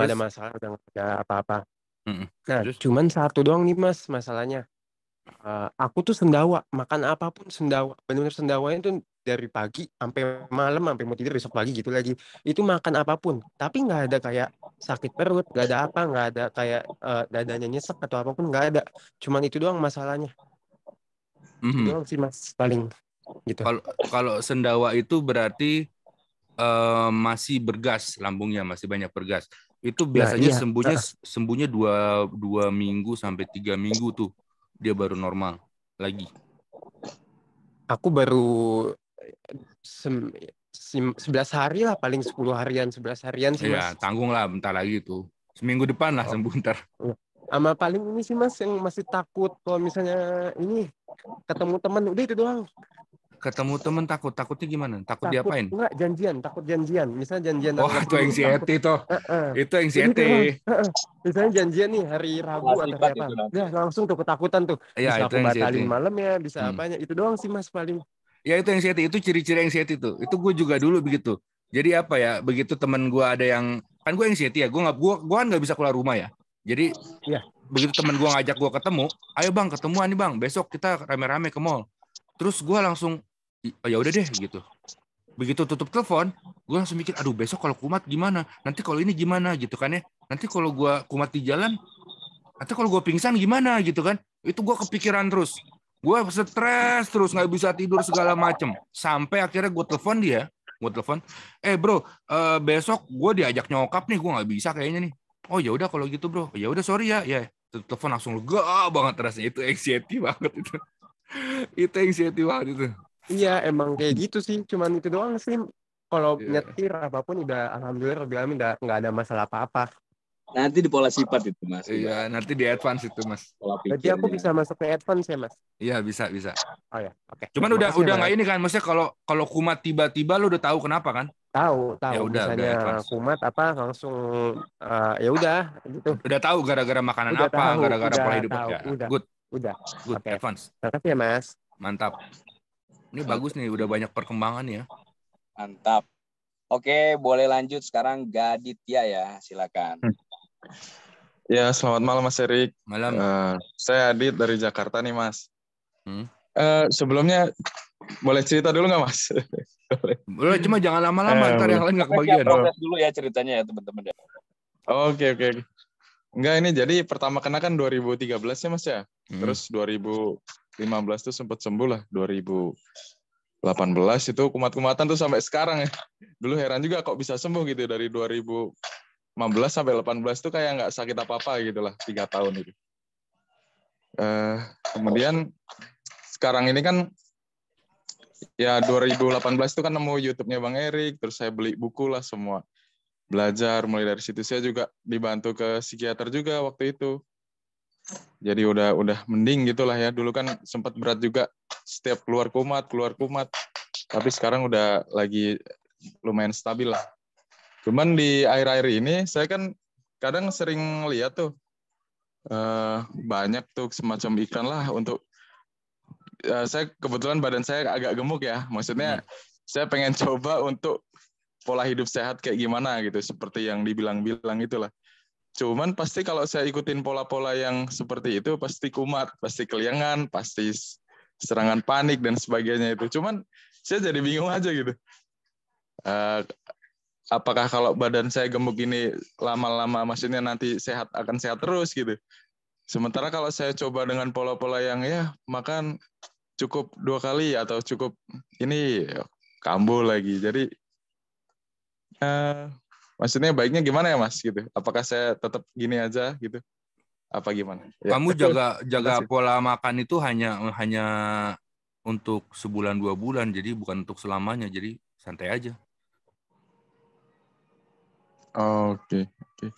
nggak ada masalah udah nggak ada apa-apa mm nah Terus? cuman satu doang nih mas masalahnya uh, aku tuh sendawa makan apapun sendawa benar-benar sendawanya tuh dari pagi sampai malam sampai mau tidur besok pagi gitu lagi itu makan apapun tapi nggak ada kayak sakit perut nggak ada apa nggak ada kayak uh, dadanya nyesek atau apapun nggak ada cuman itu doang masalahnya mm-hmm. doang sih mas paling gitu kalau kalau sendawa itu berarti uh, masih bergas lambungnya masih banyak bergas itu biasanya nah, iya. sembuhnya sembuhnya dua dua minggu sampai tiga minggu tuh dia baru normal lagi. Aku baru sebelas hari lah paling sepuluh harian 11 harian sih. Iya, tanggung lah bentar lagi tuh. Seminggu depan lah oh. sembuh bentar. Iya. Sama paling ini sih Mas yang masih takut kalau misalnya ini ketemu teman udah itu doang ketemu temen takut takutnya gimana takut, takut diapain enggak janjian takut janjian misalnya janjian oh itu yang si eti anxiety itu yang itu anxiety misalnya janjian nih hari Rabu atau apa ya langsung tuh ketakutan tuh ya, bisa itu aku batalin malam ya bisa hmm. apanya itu doang sih mas paling ya itu yang si eti itu ciri-ciri yang si eti tuh itu gue juga dulu begitu jadi apa ya begitu temen gue ada yang kan gue yang si eti ya gue nggak gue gue kan nggak bisa keluar rumah ya jadi ya. begitu temen gue ngajak gue ketemu ayo bang ketemuan nih bang besok kita rame-rame ke mall terus gue langsung oh ya udah deh gitu begitu tutup telepon gue langsung mikir aduh besok kalau kumat gimana nanti kalau ini gimana gitu kan ya nanti kalau gue kumat di jalan atau kalau gue pingsan gimana gitu kan itu gue kepikiran terus gue stres terus nggak bisa tidur segala macem sampai akhirnya gue telepon dia gue telepon eh bro uh, besok gue diajak nyokap nih gue nggak bisa kayaknya nih oh ya udah kalau gitu bro ya udah sorry ya ya telepon langsung lega banget rasanya itu anxiety banget itu itu anxiety banget itu Iya emang kayak gitu sih, cuman itu doang sih. Kalau yeah. nyetir apapun udah alhamdulillah udah udah nggak ada masalah apa-apa. Nanti di pola sifat itu mas. Iya nanti di advance itu mas. Jadi aku bisa masuk ke advance ya mas? Iya bisa bisa. Oh ya oke. Okay. Cuman Makasih, udah udah nggak ini kan maksudnya kalau kalau kumat tiba-tiba lo udah tahu kenapa kan? Tahu tahu. Ya udah, misalnya udah kumat apa langsung uh, ya udah gitu. Udah tahu gara-gara makanan udah apa, gara-gara pola hidup tahu, ya. Udah. Good. Udah. Good. Okay. Advance. kasih ya mas. Mantap. Ini bagus nih, udah banyak perkembangan ya. Mantap. Oke, boleh lanjut sekarang Gadit ya, ya silakan. Hmm. Ya, selamat malam Mas Erik. Malam. Uh, saya Adit dari Jakarta nih Mas. Hmm? Uh, sebelumnya boleh cerita dulu nggak Mas? boleh. cuma jangan lama-lama, eh, ntar yang lain nggak kebagian. Proses dulu ya ceritanya ya teman-teman. Ya. Oke, okay, oke. Okay. Enggak, ini jadi pertama kena kan 2013 ya Mas ya? Hmm. Terus 2000 15 tuh sempat sembuh lah 2018 itu kumat-kumatan tuh sampai sekarang ya. Dulu heran juga kok bisa sembuh gitu dari 2015 sampai 18 tuh kayak nggak sakit apa-apa gitu lah tiga tahun itu. Uh, kemudian sekarang ini kan ya 2018 itu kan nemu YouTube-nya Bang Erik, terus saya beli buku lah semua. Belajar mulai dari situ saya juga dibantu ke psikiater juga waktu itu jadi udah udah mending gitulah ya dulu kan sempat berat juga setiap keluar kumat keluar kumat tapi sekarang udah lagi lumayan stabil lah cuman di air air ini saya kan kadang sering lihat tuh uh, banyak tuh semacam ikan lah untuk uh, saya kebetulan badan saya agak gemuk ya maksudnya hmm. saya pengen coba untuk pola hidup sehat kayak gimana gitu seperti yang dibilang-bilang itulah Cuman pasti kalau saya ikutin pola-pola yang seperti itu pasti kumat, pasti keliangan, pasti serangan panik dan sebagainya itu. Cuman saya jadi bingung aja gitu. Uh, apakah kalau badan saya gemuk ini lama-lama maksudnya nanti sehat akan sehat terus gitu. Sementara kalau saya coba dengan pola-pola yang ya makan cukup dua kali atau cukup ini kambuh lagi. Jadi uh, maksudnya baiknya gimana ya mas gitu apakah saya tetap gini aja gitu apa gimana ya. kamu jaga jaga pola makan itu hanya hanya untuk sebulan dua bulan jadi bukan untuk selamanya jadi santai aja oke oh, oke okay. okay.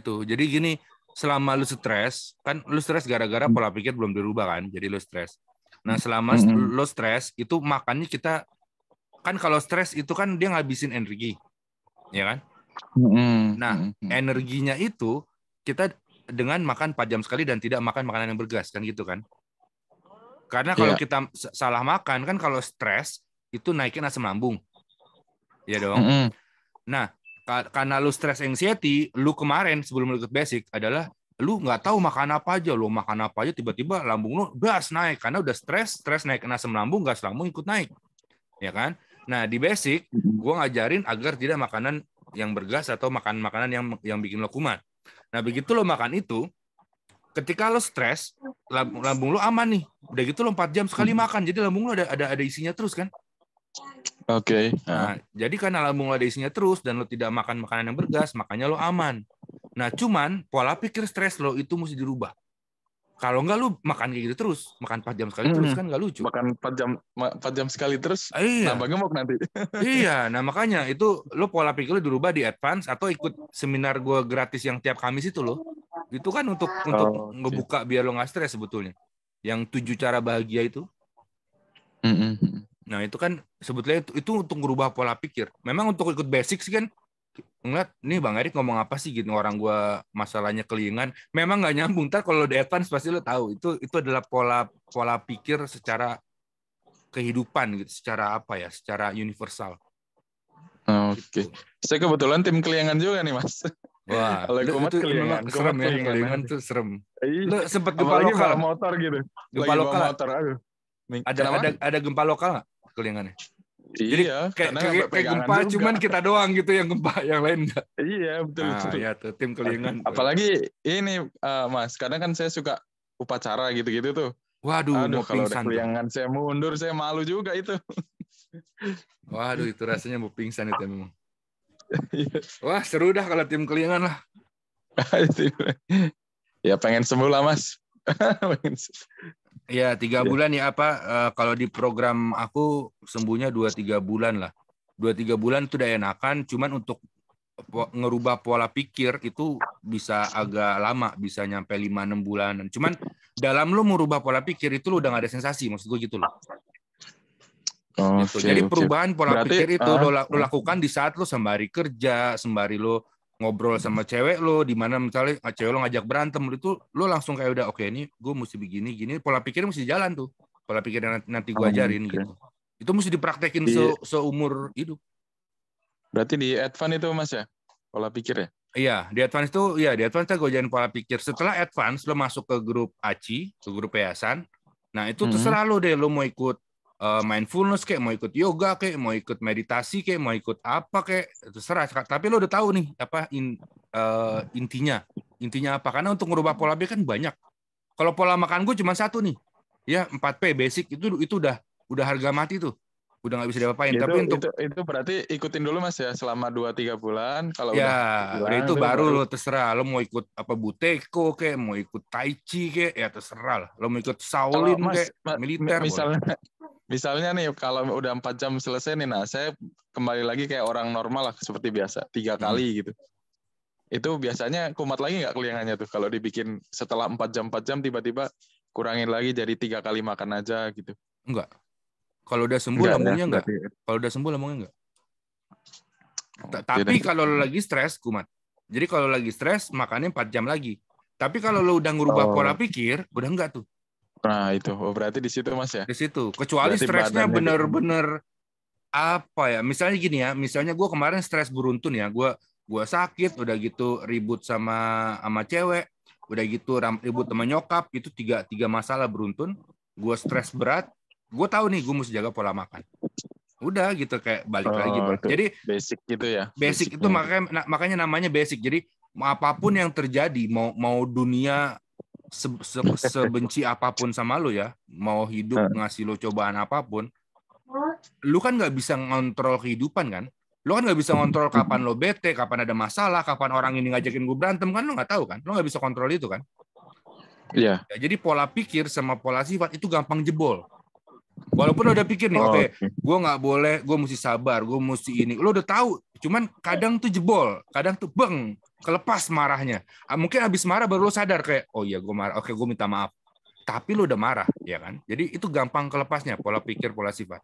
gitu jadi gini selama lu stres kan lu stres gara-gara hmm. pola pikir belum dirubah kan jadi lu stres nah selama mm -hmm. lu stres itu makannya kita kan kalau stres itu kan dia ngabisin energi ya kan mm Nah, mm energinya itu kita dengan makan 4 jam sekali dan tidak makan makanan yang bergas kan gitu kan. Karena kalau yeah. kita salah makan kan kalau stres itu naikin asam lambung. Ya dong. Mm-hmm. Nah, karena lu stres anxiety, lu kemarin sebelum lu ikut basic adalah lu nggak tahu makan apa aja lu makan apa aja tiba-tiba lambung lu gas naik karena udah stres stres naik kena asam lambung gas lambung ikut naik ya kan nah di basic gua ngajarin agar tidak makanan yang bergas atau makan makanan yang yang bikin lo kuman. Nah iya. begitu lo makan itu, ketika lo stres, iya. lambung lo aman nih. Udah gitu lo 4 jam sekali hmm. makan, jadi lambung lo ada ada ada isinya terus kan? Oke. Okay. Ya. Nah, jadi karena lambung lo ada isinya terus dan lo tidak makan makanan yang bergas, makanya lo aman. Nah, cuman pola pikir stres lo itu mesti dirubah. Kalau enggak lu makan kayak gitu terus, makan 4 jam sekali hmm. terus kan enggak lucu. Makan 4 jam 4 jam sekali terus iya. nambah gemuk nanti. iya, nah makanya itu lu pola pikir lu dirubah di advance atau ikut seminar gua gratis yang tiap Kamis itu lo. Itu kan untuk oh, untuk okay. ngebuka biar lo nggak stres sebetulnya. Yang tujuh cara bahagia itu. Mm -hmm. Nah, itu kan sebetulnya itu, itu untuk merubah pola pikir. Memang untuk ikut basic sih kan ngeliat nih Bang Erik ngomong apa sih gitu orang gue masalahnya kelingan memang nggak nyambung tar kalau di advance pasti lo tahu itu itu adalah pola pola pikir secara kehidupan gitu secara apa ya secara universal oke okay. saya kebetulan tim kelingan juga nih mas Wah, itu itu kelingan, serem ya, kelingan tuh serem. Iya. Lo sempet gempa Apalagi lokal motor gitu. Gempa lokal. Motor, aduh. Ada, ada, ada gempa lokal nggak kelingannya? Jadi iya, kayak, kayak, kayak gempa juga. cuman kita doang gitu yang gempa, yang lain enggak. Iya, betul nah, betul. Iya tuh tim kelingan. Apalagi ini uh, Mas, kadang kan saya suka upacara gitu-gitu tuh. Waduh, Aduh, kalau pingsan. Kalau saya mundur, saya malu juga itu. Waduh, itu rasanya mau pingsan itu memang. Iya. Wah, seru dah kalau tim kelingan lah. ya pengen sembuh lah, Mas. Iya, tiga ya. bulan ya apa? Uh, eh, kalau di program aku sembuhnya dua tiga bulan lah. Dua tiga bulan itu udah enakan, cuman untuk ngerubah pola pikir itu bisa agak lama, bisa nyampe lima enam bulan Cuman dalam lo merubah pola pikir itu lo udah gak ada sensasi, maksud gue gitu loh. Oh, gitu. Jadi perubahan pola Berarti, pikir itu uh, eh, lo eh. lakukan di saat lo sembari kerja, sembari lo ngobrol sama cewek lo di mana misalnya ah, cewek lo ngajak berantem itu lo langsung kayak udah oke okay, ini gue mesti begini gini pola pikirnya mesti jalan tuh pola pikir yang nanti gue oh, ajarin okay. gitu itu mesti dipraktekin di, iya. se seumur hidup berarti di advance itu mas ya pola pikir ya iya di advance itu iya di advance gue jalan pola pikir setelah advance lo masuk ke grup aci ke grup yayasan nah itu mm -hmm. terserah lo deh lo mau ikut uh, eh, mindfulness kayak mau ikut yoga kayak mau ikut meditasi kayak mau ikut apa kayak terserah tapi lo udah tahu nih apa in, uh, intinya intinya apa karena untuk merubah pola B kan banyak kalau pola makan gue cuma satu nih ya 4P basic itu itu udah udah harga mati tuh udah nggak bisa diapain. Itu, Tapi untuk itu, itu berarti ikutin dulu mas ya selama dua tiga bulan. Kalau ya, udah bulan, itu baru lo terserah. Lo mau ikut apa buteko kayak mau ikut tai chi kayak ya terserah. Lah. Lo mau ikut saulin kayak militer. Misalnya boleh. misalnya nih kalau udah empat jam selesai nih, nah saya kembali lagi kayak orang normal lah seperti biasa tiga hmm. kali gitu. Itu biasanya kumat lagi nggak keliangannya tuh kalau dibikin setelah empat jam empat jam tiba-tiba kurangin lagi jadi tiga kali makan aja gitu. Enggak. Kalau udah sembuh enggak, lambungnya enggak. enggak. Iya. Kalau udah sembuh lambungnya enggak. Oh, iya Tapi kalau lo lagi stres, kumat. Jadi kalau lagi stres makannya 4 jam lagi. Tapi kalau lo udah ngubah oh. pola pikir, udah enggak tuh. Nah, itu oh, berarti di situ Mas ya. Di situ. Kecuali berarti stresnya bener-bener gitu. apa ya? Misalnya gini ya, misalnya gue kemarin stres beruntun ya, gue gue sakit udah gitu ribut sama sama cewek udah gitu ribut sama nyokap itu tiga tiga masalah beruntun gue stres berat gue tahu nih gue mesti jaga pola makan udah gitu kayak balik oh, lagi gitu. jadi basic gitu ya basic, basic itu makanya makanya namanya basic jadi apapun yang terjadi mau mau dunia se, se, sebenci apapun sama lo ya mau hidup ngasih lo cobaan apapun lu kan nggak bisa ngontrol kehidupan kan lu kan nggak bisa ngontrol kapan lo bete kapan ada masalah kapan orang ini ngajakin gue berantem kan lo nggak tahu kan lo nggak bisa kontrol itu kan Iya. Yeah. jadi pola pikir sama pola sifat itu gampang jebol Walaupun udah pikir nih, oh, oke, okay, gue nggak boleh, gue mesti sabar, gue mesti ini. Lo udah tahu, cuman kadang tuh jebol, kadang tuh beng, kelepas marahnya. Ah, mungkin habis marah baru lo sadar kayak, oh iya gue marah, oke okay, gue minta maaf. Tapi lo udah marah, ya kan? Jadi itu gampang kelepasnya, pola pikir, pola sifat.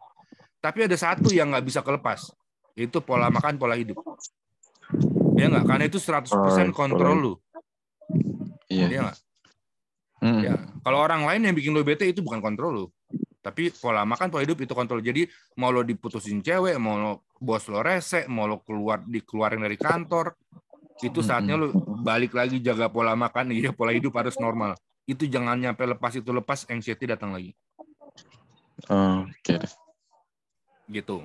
Tapi ada satu yang nggak bisa kelepas, itu pola makan, pola hidup. Ya nggak? Karena itu 100% kontrol lo. Iya. Mm. Ya. Kalau orang lain yang bikin lo bete itu bukan kontrol lo. Tapi pola makan, pola hidup itu kontrol. Jadi mau lo diputusin cewek, mau lo bos lo rese, mau lo keluar dikeluarin dari kantor, itu saatnya lo balik lagi jaga pola makan, ya pola hidup harus normal. Itu jangan nyampe lepas itu lepas, anxiety datang lagi. Oke. Okay. Gitu.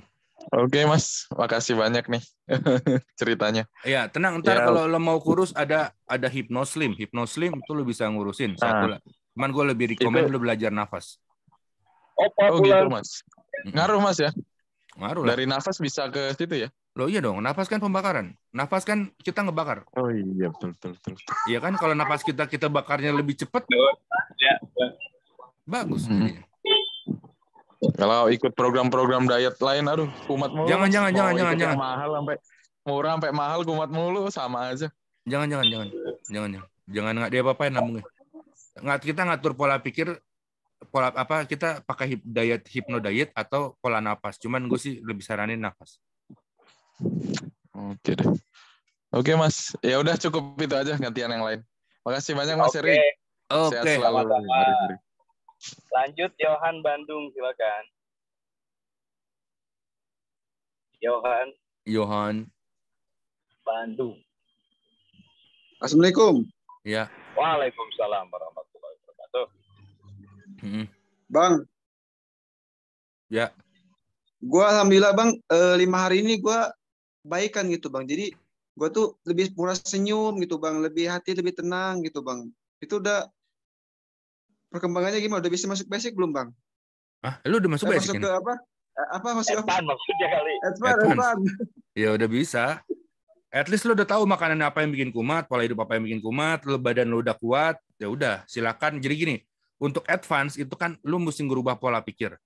Oke okay, mas, makasih banyak nih ceritanya. Iya tenang, ntar ya. kalau lo mau kurus ada ada hipnoslim, hipnoslim itu lo bisa ngurusin. Satu ah. lah. Cuman gue lebih rekomend lo belajar nafas. Oh, oh gitu mas. Ngaruh mas ya? Ngaruh Dari nafas bisa ke situ ya? Loh iya dong, nafas kan pembakaran. Nafas kan kita ngebakar. Oh iya, betul, betul, betul. Iya kan, kalau nafas kita kita bakarnya lebih cepat. Ya. Bagus. Hmm. Iya. Kalau ikut program-program diet lain, aduh, kumat mulu. Jangan, jangan, jangan, jangan, jangan. Mahal sampai murah sampai mahal kumat mulu sama aja. Jangan, jangan, jangan, jangan, jangan, jangan nggak dia apa-apain lambungnya. Nggak kita ngatur pola pikir pola apa kita pakai hip, diet hipno diet atau pola nafas. Cuman gue sih lebih saranin nafas. Oke deh. Oke Mas, ya udah cukup itu aja gantian yang lain. Makasih banyak Mas Eri. Oke. Sehat selalu. Mari Mari. Lanjut Johan Bandung silakan. Johan. Johan. Bandung. Assalamualaikum. Ya. Waalaikumsalam warahmatullahi Hmm. Bang. Ya. Gua alhamdulillah bang, e, lima hari ini gue baikan gitu bang. Jadi gue tuh lebih murah senyum gitu bang, lebih hati lebih tenang gitu bang. Itu udah perkembangannya gimana? Udah bisa masuk basic belum bang? Ah, lu udah masuk eh, basic masuk ke apa? Eh, apa masuk apa? maksudnya kali. Advan, Advan. Ya udah bisa. At least lu udah tahu makanan apa yang bikin kumat, pola hidup apa yang bikin kumat, lu badan lu udah kuat, ya udah silakan. Jadi gini, untuk advance itu kan lu mesti ngerubah pola pikir.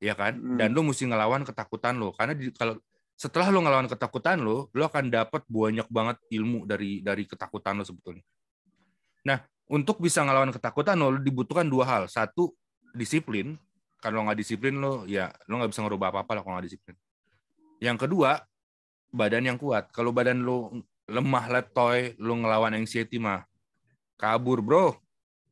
Ya kan? Hmm. Dan lu mesti ngelawan ketakutan lu karena di, kalau setelah lu ngelawan ketakutan lu, lu akan dapat banyak banget ilmu dari dari ketakutan lu sebetulnya. Nah, untuk bisa ngelawan ketakutan lu dibutuhkan dua hal. Satu, disiplin. Kalau nggak disiplin lo ya lo nggak bisa ngerubah apa-apa lah kalau nggak disiplin. Yang kedua, badan yang kuat. Kalau badan lo lemah letoy, lo ngelawan anxiety mah kabur bro.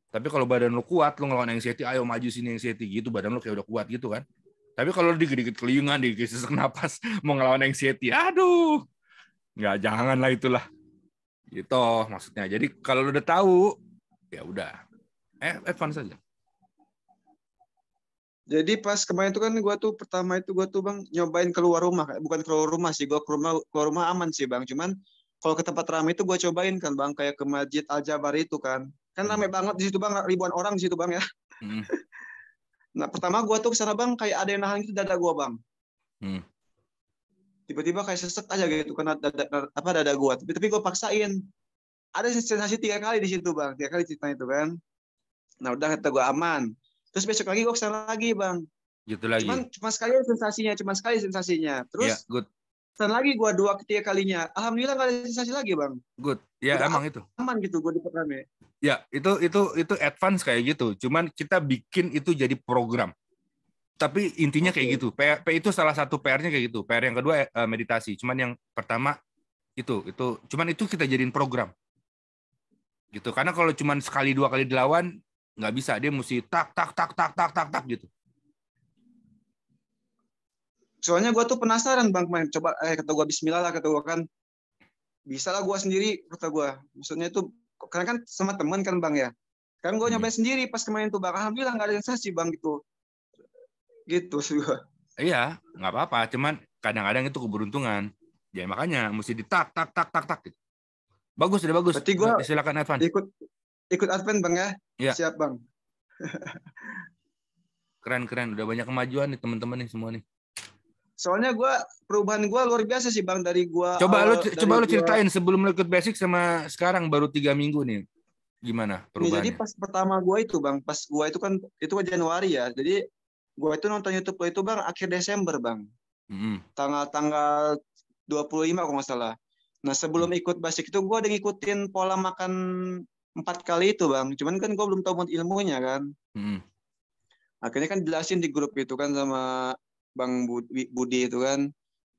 Tapi kalau badan lu kuat, lu ngelawan anxiety, ayo maju sini anxiety gitu, badan lu kayak udah kuat gitu kan. Tapi kalau lu dikit-dikit digigit dikit sesak napas, mau ngelawan anxiety, aduh, nggak janganlah itulah. Gitu maksudnya. Jadi kalau lu udah tahu, ya udah, eh advance saja. Jadi pas kemarin itu kan gue tuh pertama itu gue tuh bang nyobain keluar rumah, bukan keluar rumah sih, gue keluar rumah keluar rumah aman sih bang, cuman kalau ke tempat ramai itu gue cobain kan bang kayak ke masjid Al Jabar itu kan kan hmm. banget di situ bang ribuan orang di situ bang ya hmm. nah pertama gue tuh kesana bang kayak ada yang nahan itu dada gue bang tiba hmm. tiba-tiba kayak sesek aja gitu karena dada, apa dada gue tapi tapi gue paksain ada sensasi tiga kali di situ bang tiga kali cerita itu kan nah udah kata gue aman terus besok lagi gue kesana lagi bang gitu lagi cuman cuma sekali sensasinya cuma sekali sensasinya iya, terus yeah, good. Dan lagi gue dua ketiga kalinya alhamdulillah gak ada sensasi lagi bang good ya Udah emang itu aman gitu gue di pertama ya. ya itu itu itu advance kayak gitu cuman kita bikin itu jadi program tapi intinya okay. Gitu. kayak gitu P PR itu salah satu PR-nya kayak gitu PR yang kedua eh, eh, meditasi cuman yang pertama itu itu cuman itu kita jadiin program gitu karena kalau cuman sekali dua kali dilawan nggak bisa dia mesti tak tak tak tak tak tak tak gitu soalnya gue tuh penasaran bang kemarin coba eh kata gue Bismillah lah kata gue kan bisa lah gue sendiri kata gue maksudnya itu karena kan sama teman kan bang ya kan gue hmm. nyobain sendiri pas kemarin tuh bang alhamdulillah nggak ada sensasi bang gitu gitu sih gue iya nggak apa-apa cuman kadang-kadang itu keberuntungan ya makanya mesti ditak tak tak tak tak bagus udah bagus berarti gue eh, silakan Advan ikut ikut Advan bang ya, ya. siap bang keren keren udah banyak kemajuan nih teman-teman nih semua nih Soalnya gue perubahan gue luar biasa sih bang dari gue. Coba awal, lu coba lu ceritain sebelum lu ikut basic sama sekarang baru tiga minggu nih gimana iya, perubahannya? jadi pas pertama gue itu bang, pas gue itu kan itu kan Januari ya, jadi gue itu nonton YouTube lo itu bang akhir Desember bang, mm-hmm. 25 kalau nggak salah. Nah sebelum mm. ikut basic itu gue udah ngikutin pola makan empat kali itu bang, cuman kan gue belum tahu ilmunya kan. hmm Akhirnya kan jelasin di grup itu kan sama Bang Budi itu kan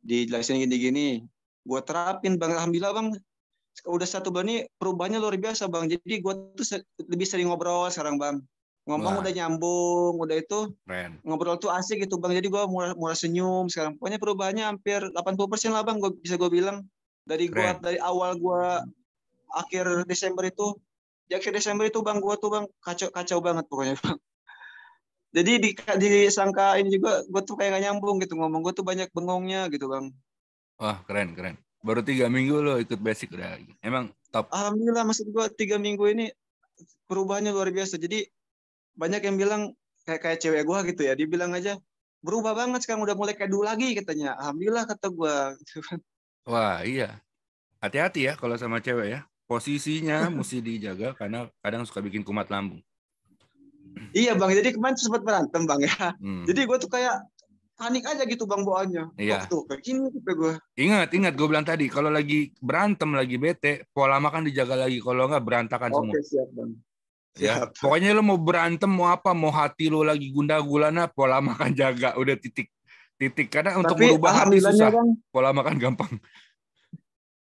dijelasin gini-gini. Gue terapin Bang Alhamdulillah Bang udah satu bulan ini perubahannya luar biasa bang jadi gue tuh se lebih sering ngobrol sekarang bang ngomong Wah. udah nyambung udah itu Keren. ngobrol tuh asik gitu bang jadi gue murah, murah senyum sekarang pokoknya perubahannya hampir 80% lah bang gue bisa gue bilang dari gue dari awal gue akhir Desember itu di akhir Desember itu bang gue tuh bang kacau kacau banget pokoknya bang jadi di, disangka ini juga gue tuh kayak gak nyambung gitu ngomong gue tuh banyak bengongnya gitu bang wah keren keren baru tiga minggu lo ikut basic udah emang top alhamdulillah maksud gue tiga minggu ini perubahannya luar biasa jadi banyak yang bilang kayak kayak cewek gue gitu ya Dibilang aja berubah banget sekarang udah mulai kayak dulu lagi katanya alhamdulillah kata gue wah iya hati-hati ya kalau sama cewek ya posisinya mesti dijaga karena kadang suka bikin kumat lambung Iya bang, jadi kemarin sempat berantem bang ya. Hmm. Jadi gue tuh kayak panik aja gitu bang bawaannya. Iya. Waktu kayak gini gitu gue. Ingat, ingat gue bilang tadi, kalau lagi berantem, lagi bete, pola makan dijaga lagi. Kalau nggak berantakan Oke, semua. Oke siap bang. Ya, siap. pokoknya lo mau berantem mau apa, mau hati lo lagi gundah gulana, pola makan jaga, udah titik titik. Karena untuk Tapi, merubah hati susah, bang, pola makan gampang.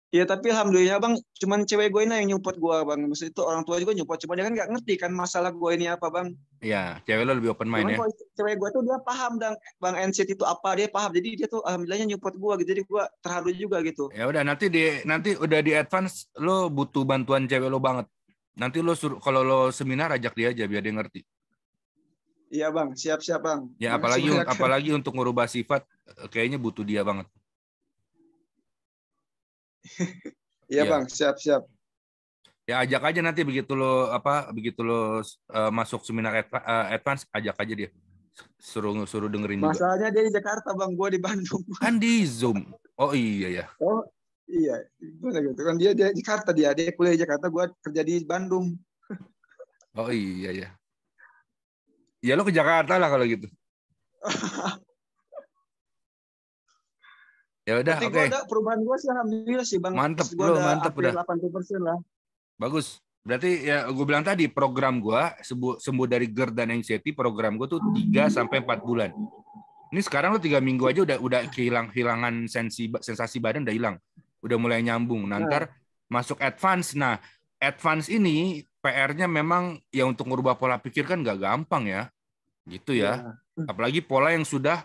Ya tapi alhamdulillah bang, cuman cewek gue ini yang nyupot gue bang. Maksud itu orang tua juga nyupot, cuman dia kan nggak ngerti kan masalah gue ini apa bang. Iya, cewek lo lebih open mind cuman ya. cewek gue tuh dia paham dan bang NCT itu apa dia paham. Jadi dia tuh alhamdulillahnya nyupot gue gitu. Jadi gue terharu juga gitu. Ya udah nanti di nanti udah di advance lo butuh bantuan cewek lo banget. Nanti lo suruh kalau lo seminar ajak dia aja biar dia ngerti. Iya bang, siap-siap bang. Ya apalagi apalagi untuk merubah sifat eh, kayaknya butuh dia banget. Iya, iya, Bang, siap-siap. Ya ajak aja nanti begitu lo apa begitu lo uh, masuk seminar eh, advance ajak aja dia suruh suruh dengerin Masalahnya juga. dia di Jakarta, Bang, gue di Bandung. Kan di Zoom. Oh iya ya. Oh iya, gimana gitu kan dia di Jakarta dia, dia kuliah di Jakarta, gue kerja di Bandung. Oh iya ya. Ya lo ke Jakarta lah kalau gitu. Ya udah, oke. Okay. Gua perubahan gue sih alhamdulillah sih bang. Mantep, lu mantep udah. 80% lah. Bagus. Berarti ya gue bilang tadi program gue sembuh, sembuh dari GERD dan anxiety program gue tuh 3 sampai 4 bulan. Ini sekarang lo tiga minggu aja udah udah kehilang kehilangan sensi sensasi badan udah hilang, udah mulai nyambung. Nanti masuk advance. Nah advance ini PR-nya memang ya untuk merubah pola pikir kan nggak gampang ya, gitu ya. Iya. Apalagi pola yang sudah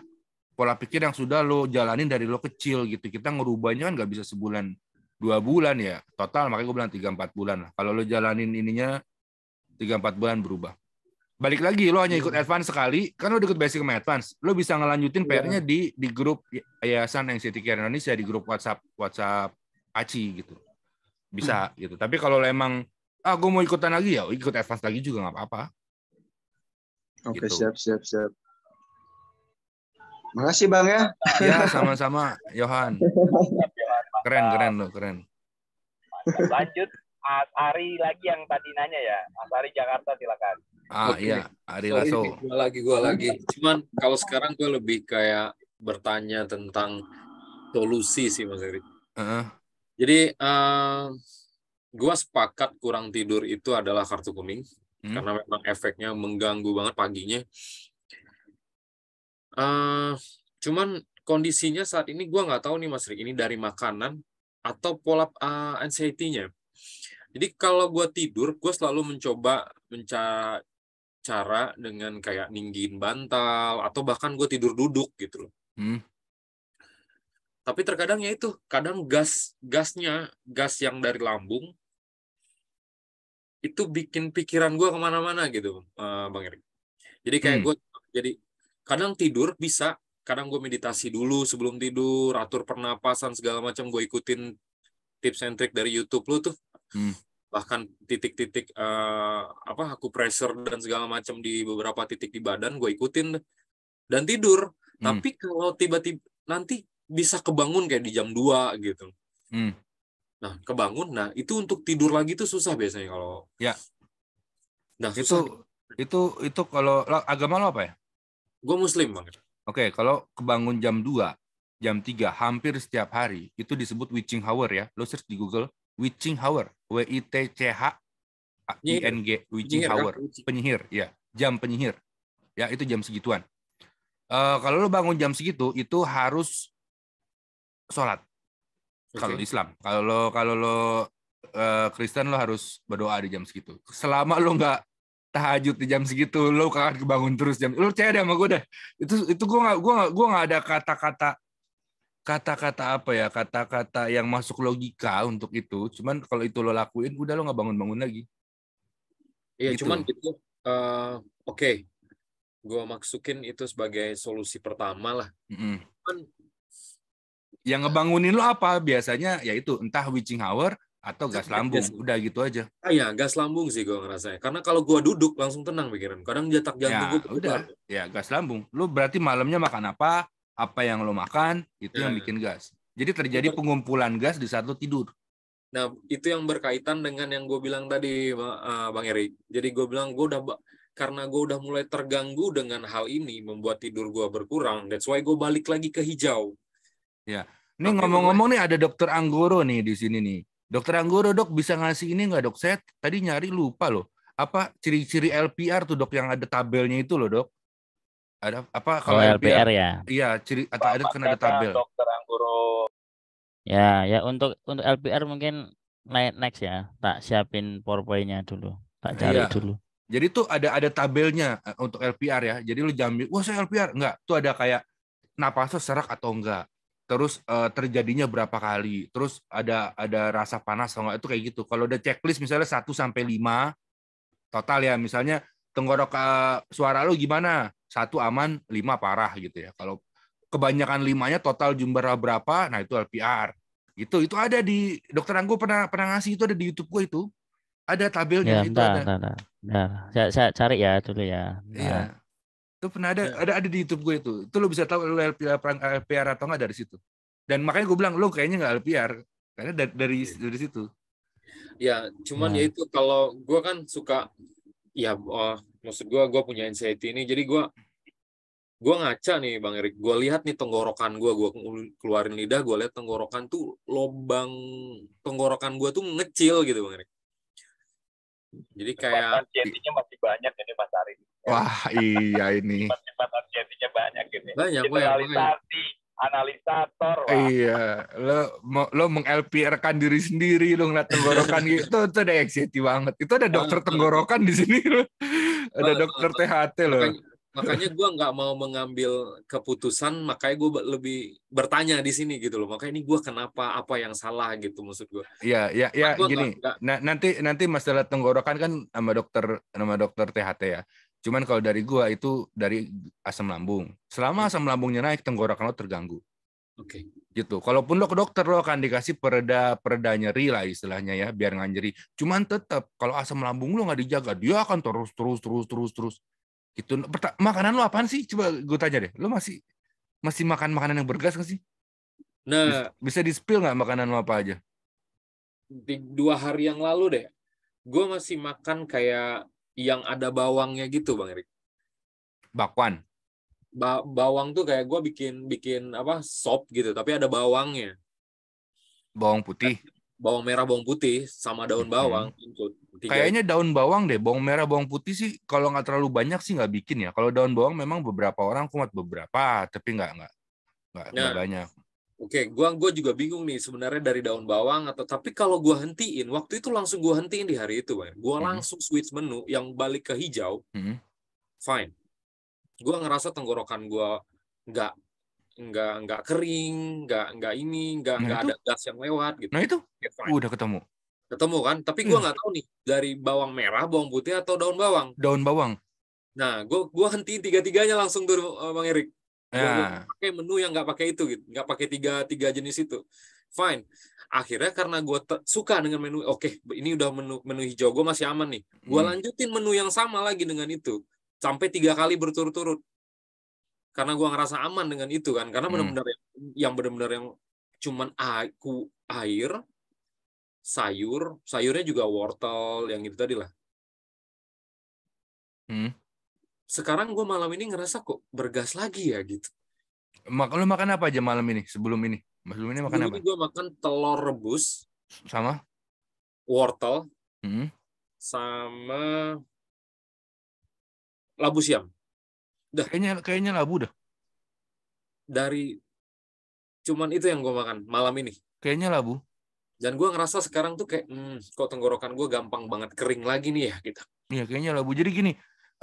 pola pikir yang sudah lo jalanin dari lo kecil gitu kita ngerubahnya kan nggak bisa sebulan dua bulan ya total makanya gue bilang tiga empat bulan lah kalau lo jalanin ininya tiga empat bulan berubah balik lagi lo hanya ikut iya. advance sekali kan lo ikut basic sama advance lo bisa ngelanjutin iya. PR-nya di di grup ya, yayasan yang care Indonesia di grup WhatsApp WhatsApp Aci gitu bisa hmm. gitu tapi kalau lo emang ah gue mau ikutan lagi ya ikut advance lagi juga nggak apa-apa oke okay, gitu. siap siap siap Makasih Bang ya. Ya, sama-sama Johan. Keren, keren lo, keren. Lanjut, Mas Ari lagi yang tadi nanya ya. Mas Ari Jakarta silakan. Ah okay. iya, Ari Lasso. Gue lagi, gue lagi. Cuman kalau sekarang gue lebih kayak bertanya tentang solusi sih Mas Ari. Uh. Jadi uh, eh, gue sepakat kurang tidur itu adalah kartu kuning hmm. karena memang efeknya mengganggu banget paginya Uh, cuman kondisinya saat ini gue nggak tahu nih Mas Rik, ini dari makanan atau pola uh, anxiety-nya. Jadi kalau gue tidur, gue selalu mencoba mencari cara dengan kayak ninggin bantal atau bahkan gue tidur duduk gitu loh. Hmm. Tapi terkadang ya itu, kadang gas gasnya, gas yang dari lambung itu bikin pikiran gue kemana-mana gitu, uh, Bang Erik. Jadi kayak hmm. gue jadi kadang tidur bisa kadang gue meditasi dulu sebelum tidur atur pernapasan segala macam gue ikutin tips and trick dari YouTube lu tuh hmm. bahkan titik-titik uh, apa aku pressure dan segala macam di beberapa titik di badan gue ikutin dan tidur hmm. tapi kalau tiba-tiba nanti bisa kebangun kayak di jam 2 gitu hmm. nah kebangun nah itu untuk tidur lagi tuh susah biasanya kalau ya nah susah. itu itu itu kalau agama lo apa ya Gue muslim banget. Oke, okay, kalau kebangun jam 2, jam 3 hampir setiap hari itu disebut witching hour ya. Lo search di Google witching hour, W I T C H I N G witching penyihir, hour, kan? penyihir ya, jam penyihir. Ya, itu jam segituan. Uh, kalau lo bangun jam segitu itu harus sholat okay. kalau Islam kalau lo kalau lo uh, Kristen lo harus berdoa di jam segitu selama lo nggak tahajud di jam segitu lo kagak kebangun terus jam lo percaya deh sama gue deh. itu itu gue gak gue gak, gue gak ada kata-kata kata-kata apa ya kata-kata yang masuk logika untuk itu cuman kalau itu lo lakuin udah lo nggak bangun-bangun lagi iya gitu. cuman gitu uh, oke okay. gue masukin itu sebagai solusi pertama lah mm -hmm. cuman yang ngebangunin lo apa biasanya Ya itu entah witching hour atau gas iya, lambung udah gitu aja ah ya gas lambung sih gue ngerasanya karena kalau gue duduk langsung tenang pikiran kadang jatak ya, jantung ya, gue udah ya gas lambung lu berarti malamnya makan apa apa yang lo makan itu ya. yang bikin gas jadi terjadi pengumpulan gas di saat lo tidur nah itu yang berkaitan dengan yang gue bilang tadi bang ah, Eri jadi gue bilang gue udah karena gue udah mulai terganggu dengan hal ini membuat tidur gue berkurang that's why gue balik lagi ke hijau ya ini ngomong-ngomong nih ada dokter Anggoro nih di sini nih Dokter Anggoro dok bisa ngasih ini nggak dok? Saya tadi nyari lupa loh. Apa ciri-ciri LPR tuh dok yang ada tabelnya itu loh dok? Ada apa oh, kalau oh, LPR, LPR ya? Iya ciri atau ada kan ada tabel. Dokter Anggoro. Ya ya untuk untuk LPR mungkin naik next ya. Tak siapin powerpointnya dulu. Tak iya. cari iya. dulu. Jadi tuh ada ada tabelnya eh, untuk LPR ya. Jadi lu jamin, wah saya LPR enggak? Tuh ada kayak napas serak atau enggak terus uh, terjadinya berapa kali, terus ada ada rasa panas atau enggak itu kayak gitu. Kalau udah checklist misalnya 1 sampai 5 total ya, misalnya tenggorok uh, suara lu gimana? Satu aman, lima parah gitu ya. Kalau kebanyakan limanya total jumlah berapa, nah itu LPR. Itu itu ada di dokter Anggu pernah pernah ngasih itu ada di YouTube gue itu. Ada tabelnya ya, itu entah, ada. Entah, entah. Nah, saya, saya cari ya dulu ya. Iya. Itu pernah ada ya. ada ada di YouTube gue itu. Itu lo bisa tahu lo LPR, LPR atau enggak dari situ. Dan makanya gue bilang lo kayaknya nggak LPR karena dari dari, iya. dari situ. Ya, cuman nah. ya itu kalau gue kan suka ya uh, maksud gue gue punya anxiety ini jadi gue gue ngaca nih bang Erik gue lihat nih tenggorokan gue gue keluarin lidah gue lihat tenggorokan tuh lobang tenggorokan gue tuh ngecil gitu bang Erik jadi kayak CT-nya masih banyak ini Mas Ari. Wah, iya ini. Masih sifat nya banyak ini. Banyak Generalisasi, analisator. Wah. Iya, lo lo meng lpr diri sendiri, lo ngeliat tenggorokan gitu, itu udah anxiety banget. Itu ada dokter tenggorokan di sini lo. Ada dokter THT lo makanya gue nggak mau mengambil keputusan makanya gue lebih bertanya di sini gitu loh makanya ini gue kenapa apa yang salah gitu maksud gue iya iya iya gini gak, nah, nanti nanti masalah tenggorokan kan sama dokter nama dokter THT ya cuman kalau dari gue itu dari asam lambung selama hmm. asam lambungnya naik tenggorokan lo terganggu oke okay. gitu kalaupun lo ke dokter lo akan dikasih pereda pereda nyeri lah istilahnya ya biar nggak cuman tetap kalau asam lambung lo nggak dijaga dia akan terus terus terus terus terus itu makanan lu apaan sih? Coba gue tanya deh. Lu masih masih makan makanan yang bergas gak sih? Nah, bisa, bisa di spill nggak makanan lu apa aja? Di dua hari yang lalu deh, gue masih makan kayak yang ada bawangnya gitu, Bang Erik. Bakwan. Ba bawang tuh kayak gue bikin bikin apa sop gitu, tapi ada bawangnya. Bawang putih bawang merah, bawang putih, sama daun bawang. Hmm. Kayaknya daun bawang deh, bawang merah, bawang putih sih kalau nggak terlalu banyak sih nggak bikin ya. Kalau daun bawang memang beberapa orang kumat beberapa, tapi nggak nggak nggak nah, banyak. Oke, okay. gua gua juga bingung nih sebenarnya dari daun bawang atau tapi kalau gua hentiin, waktu itu langsung gua hentiin di hari itu, bang. Gua hmm. langsung switch menu yang balik ke hijau. Hmm. Fine. Gua ngerasa tenggorokan gua nggak nggak nggak kering, nggak nggak ini, nggak nah, nggak ada gas yang lewat gitu. Nah itu ya, udah ketemu. Ketemu kan, tapi gue hmm. nggak hmm. tahu nih dari bawang merah, bawang putih atau daun bawang. Daun bawang. Nah, gue gua henti tiga-tiganya langsung tuh eh, Bang Erik. Ya. Gua pakai menu yang nggak pakai itu gitu, nggak pakai tiga tiga jenis itu. Fine. Akhirnya karena gue suka dengan menu, oke okay, ini udah menu menu hijau gue masih aman nih. Gue hmm. lanjutin menu yang sama lagi dengan itu sampai tiga kali berturut-turut karena gue ngerasa aman dengan itu kan karena benar-benar hmm. yang, benar-benar yang cuman aku air sayur sayurnya juga wortel yang itu tadi lah hmm. sekarang gue malam ini ngerasa kok bergas lagi ya gitu Mak lu makan apa aja malam ini sebelum ini sebelum ini makan sebelum apa? gue makan telur rebus sama wortel hmm. sama labu siam Dah. Kayaknya kayaknya labu dah. Dari cuman itu yang gue makan malam ini. Kayaknya labu. Dan gue ngerasa sekarang tuh kayak, hmm, kok tenggorokan gue gampang banget kering lagi nih ya gitu. Iya kayaknya labu. Jadi gini,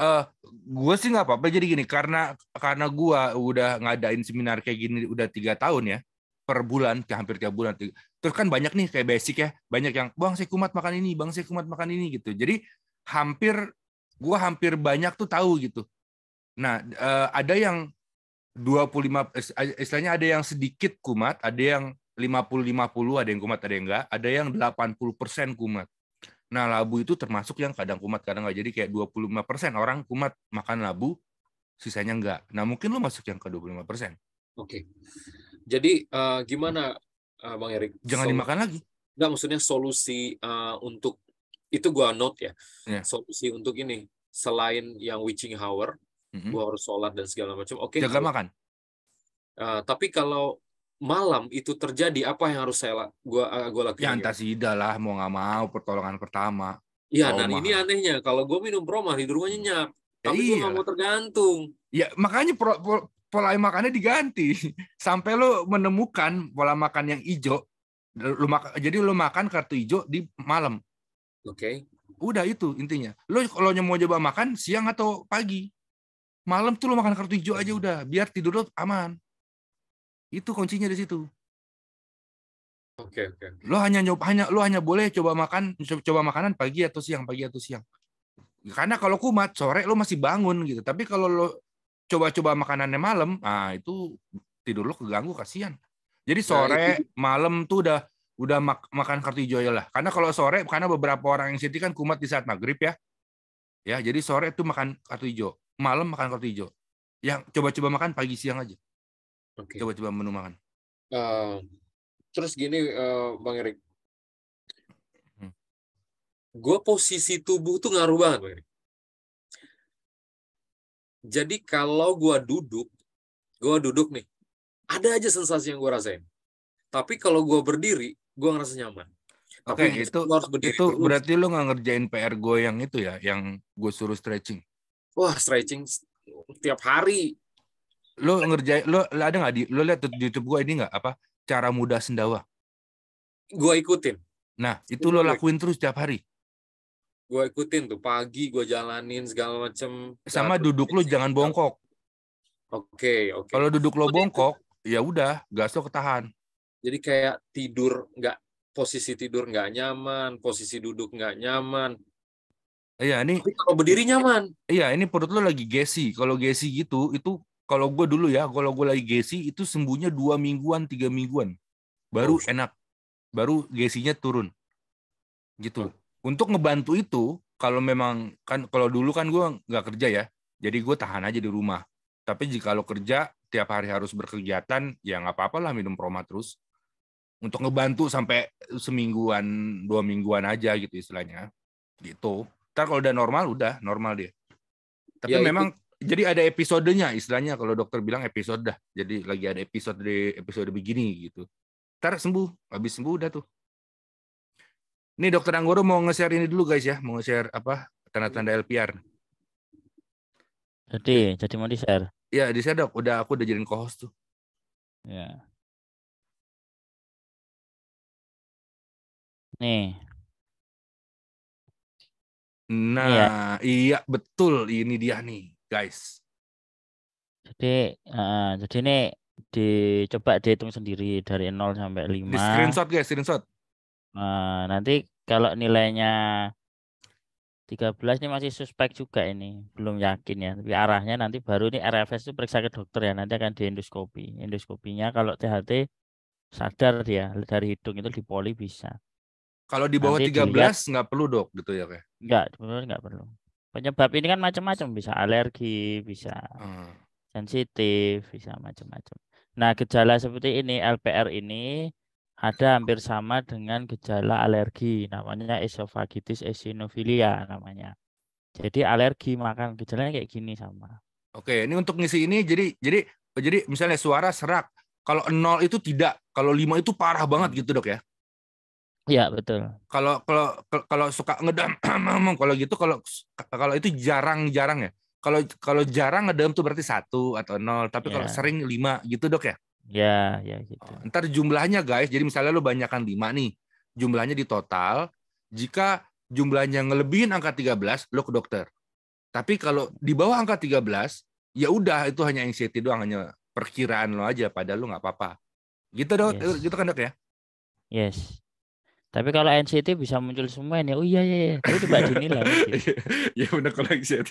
uh, eh, gue sih nggak apa-apa jadi gini karena karena gue udah ngadain seminar kayak gini udah tiga tahun ya per bulan hampir tiap bulan terus kan banyak nih kayak basic ya banyak yang bang saya kumat makan ini bang saya kumat makan ini gitu jadi hampir gue hampir banyak tuh tahu gitu Nah, uh, ada yang 25 eh, istilahnya ada yang sedikit kumat, ada yang 50-50, ada yang kumat, ada yang enggak, ada yang 80% kumat. Nah, labu itu termasuk yang kadang kumat, kadang enggak. Jadi kayak 25% orang kumat makan labu, sisanya enggak. Nah, mungkin lu masuk yang ke 25%. Oke. Okay. Jadi uh, gimana uh, Bang Erik? Jangan Sol dimakan lagi. Enggak, maksudnya solusi uh, untuk itu gua note ya. Yeah. Solusi untuk ini selain yang witching hour, mm-hmm. gua harus sholat dan segala macam. Oke. Okay, Jaga kalau, makan. Uh, tapi kalau malam itu terjadi apa yang harus saya gua ah, gua lakukan? Ya antasida lah mau nggak mau pertolongan pertama. Iya, dan nah, ini anehnya kalau gue minum proma tidur gue hmm. nyenyak, ya, tapi ya, gue nggak mau tergantung. Ya makanya pro, pro, pola makannya diganti sampai lo menemukan pola makan yang hijau. Lu makan, jadi lo makan kartu hijau di malam. Oke. Okay. Udah itu intinya. Lo kalau mau coba makan siang atau pagi. Malam tuh lo makan kartu hijau aja udah, biar tidur lo aman. Itu kuncinya di situ. Oke, okay, oke. Okay. Lo hanya nyoba hanya lo hanya boleh coba makan coba makanan pagi atau siang, pagi atau siang. Karena kalau kumat sore lo masih bangun gitu. Tapi kalau lo coba-coba makanannya malam, ah itu tidur lo keganggu kasihan. Jadi nah, sore nah, malam tuh udah udah mak makan kartu hijau ya lah. Karena kalau sore karena beberapa orang yang sedih kan kumat di saat maghrib ya. Ya, jadi sore tuh makan kartu hijau malam makan roti hijau. Yang coba-coba makan pagi siang aja. Okay. Coba-coba menu makan. Uh, terus gini, uh, Bang Erik, hmm. gue posisi tubuh tuh ngaruh banget, Bang Erik. Jadi kalau gue duduk, gue duduk nih, ada aja sensasi yang gue rasain. Tapi kalau gue berdiri, gue ngerasa nyaman. Oke, okay, itu itu berarti lu nggak ngerjain PR gue yang itu ya, yang gue suruh stretching wah stretching tiap hari lo ngerjain lo ada nggak di lo lihat di YouTube gue ini nggak apa cara mudah sendawa gue ikutin nah itu lo lakuin terus tiap hari gue ikutin tuh pagi gue jalanin segala macem sama duduk lo jangan bongkok oke okay, oke okay. kalau duduk lo bongkok ya udah gas lo ketahan jadi kayak tidur nggak posisi tidur nggak nyaman posisi duduk nggak nyaman Iya, ini Tapi kalau berdiri nyaman. Iya, ini perut lu lagi gesi. Kalau gesi gitu, itu kalau gue dulu ya, kalau gue lagi gesi itu sembuhnya dua mingguan, tiga mingguan, baru oh. enak, baru gesinya turun, gitu. Oh. Untuk ngebantu itu, kalau memang kan kalau dulu kan gue nggak kerja ya, jadi gue tahan aja di rumah. Tapi jika lo kerja tiap hari harus berkegiatan, ya nggak apa-apa lah minum proma terus. Untuk ngebantu sampai semingguan, dua mingguan aja gitu istilahnya, gitu. Ntar kalau udah normal, udah normal dia. Tapi ya, memang itu. jadi ada episodenya istilahnya kalau dokter bilang episode dah. Jadi lagi ada episode di episode begini gitu. Ntar sembuh, habis sembuh udah tuh. Ini dokter Anggoro mau nge-share ini dulu guys ya, mau nge-share apa tanda-tanda LPR. Jadi, jadi mau di-share. ya di-share dok. Udah aku udah jadiin co-host tuh. Ya. Nih, Nah, iya. iya betul ini dia nih, guys. Jadi, uh, jadi ini dicoba dihitung sendiri dari 0 sampai 5. Di screenshot guys, screenshot. Nah, nanti kalau nilainya 13 ini masih suspek juga ini, belum yakin ya. Tapi arahnya nanti baru ini RFS itu periksa ke dokter ya, nanti akan di endoskopi. Endoskopinya kalau THT sadar dia dari hidung itu di poli bisa. Kalau di bawah nanti 13 nggak perlu dok gitu ya kayak. Enggak, sebenarnya enggak perlu. Penyebab ini kan macam-macam, bisa alergi, bisa hmm. sensitif, bisa macam-macam. Nah, gejala seperti ini LPR ini ada hampir sama dengan gejala alergi, namanya esofagitis eosinofilia namanya. Jadi alergi makan gejalanya kayak gini sama. Oke, ini untuk ngisi ini jadi jadi jadi misalnya suara serak, kalau nol itu tidak, kalau lima itu parah banget gitu dok ya? Iya betul. Kalau kalau kalau suka ngedam kalau gitu kalau kalau itu jarang-jarang ya. Kalau kalau jarang ngedam tuh berarti satu atau nol. Tapi ya. kalau iya. sering lima gitu dok ya? Ya ya gitu. Oh, ntar jumlahnya guys. Jadi misalnya lu banyakkan lima nih. Jumlahnya di total. Jika jumlahnya ngelebihin angka 13, lo ke dokter. Tapi kalau di bawah angka 13, ya udah itu hanya anxiety doang, hanya perkiraan lo aja. Padahal lo nggak apa-apa. Gitu dok, yes. Iya. gitu kan dok ya? Yes. Tapi kalau NCT bisa muncul semua ini, oh iya iya, iya. itu coba dinilai. lah. ya benar kalau NCT.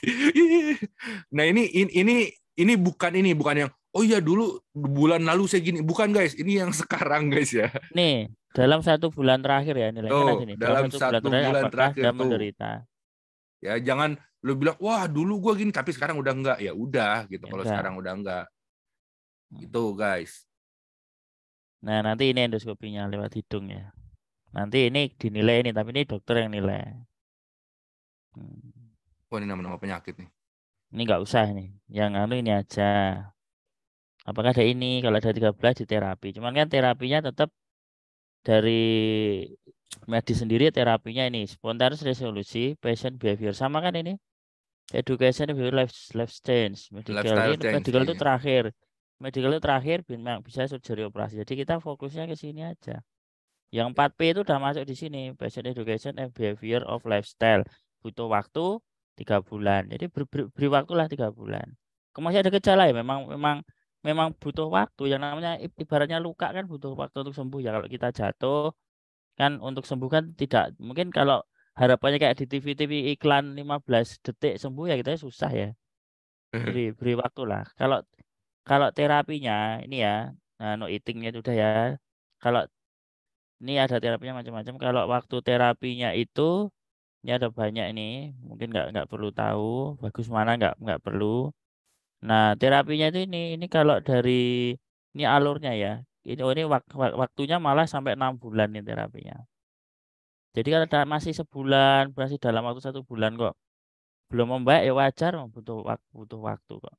nah ini ini ini bukan ini bukan yang oh iya dulu bulan lalu saya gini, bukan guys, ini yang sekarang guys ya. Nih dalam satu bulan terakhir ya nilai oh, ini. Dalam, dalam satu, satu bulan terakhir, bulan terakhir terakhir tuh. menderita. Ya jangan lu bilang wah dulu gue gini tapi sekarang udah enggak ya udah gitu ya, kalau enggak. sekarang udah enggak hmm. gitu guys. Nah nanti ini endoskopinya lewat hidung ya. Nanti ini dinilai ini, tapi ini dokter yang nilai. Hmm. oh ini nama-nama penyakit nih. Ini nggak usah nih. Yang anu ini aja. Apakah ada ini? Kalau ada 13 di terapi. Cuman kan terapinya tetap dari medis sendiri terapinya ini spontan resolusi, patient behavior sama kan ini? Education behavior life, life change, medical change. ini, change, medical itu iya. terakhir. Medical itu terakhir bisa surgery operasi. Jadi kita fokusnya ke sini aja. Yang 4P itu udah masuk di sini, Passion Education and Behavior of Lifestyle. Butuh waktu tiga bulan. Jadi beri, beri, beri waktulah tiga bulan. Kemudian ada gejala ya, memang memang memang butuh waktu. Yang namanya ibaratnya luka kan butuh waktu untuk sembuh ya. Kalau kita jatuh kan untuk sembuh kan tidak mungkin kalau harapannya kayak di TV-TV iklan 15 detik sembuh ya kita susah ya. Hmm. Beri beri waktu Kalau kalau terapinya ini ya, nah, anu, no eatingnya sudah ya. Kalau ini ada terapinya macam-macam. Kalau waktu terapinya itu ini ada banyak ini, mungkin nggak nggak perlu tahu bagus mana nggak nggak perlu. Nah terapinya itu ini ini kalau dari ini alurnya ya. Ini oh ini wak, wak, waktunya malah sampai enam bulan nih terapinya. Jadi kalau masih sebulan, masih dalam waktu satu bulan kok belum membaik ya wajar butuh waktu butuh waktu kok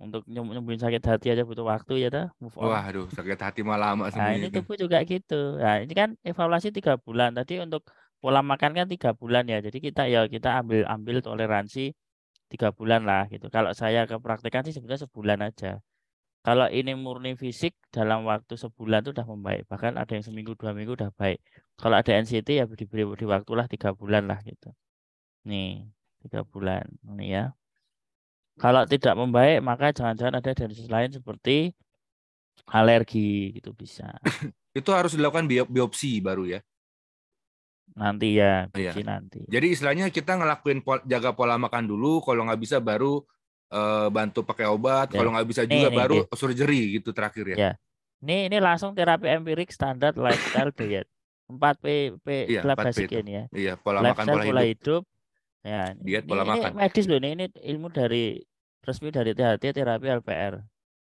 untuk nyembuhin sakit hati aja butuh waktu ya dah move on. Wah, aduh sakit hati mah lama Nah, ini itu. tubuh juga gitu. Nah, ini kan evaluasi tiga bulan. Tadi untuk pola makan kan tiga bulan ya. Jadi kita ya kita ambil ambil toleransi tiga bulan lah gitu. Kalau saya kepraktikan sih sebenarnya sebulan aja. Kalau ini murni fisik dalam waktu sebulan itu sudah membaik. Bahkan ada yang seminggu dua minggu udah baik. Kalau ada NCT ya diberi di waktulah tiga bulan lah gitu. Nih tiga bulan ini ya. Kalau tidak membaik, maka jangan-jangan ada dari sisi lain seperti alergi gitu bisa. Itu harus dilakukan biopsi baru ya. Nanti ya, oh iya. biopsi iya. nanti. Jadi istilahnya kita ngelakuin pol jaga pola makan dulu, kalau nggak bisa baru uh, bantu pakai obat, ya. kalau nggak bisa juga ini, baru ini. surgery gitu terakhir ya. ya. Ini ini langsung terapi empirik standar lifestyle diet. 4 P P iya, pola basic ini ya. Iya, pola makan, pola, pola hidup. Ya, diet, ini, pola ini makan. Medis loh ini, ini ilmu dari resmi dari THT terapi LPR.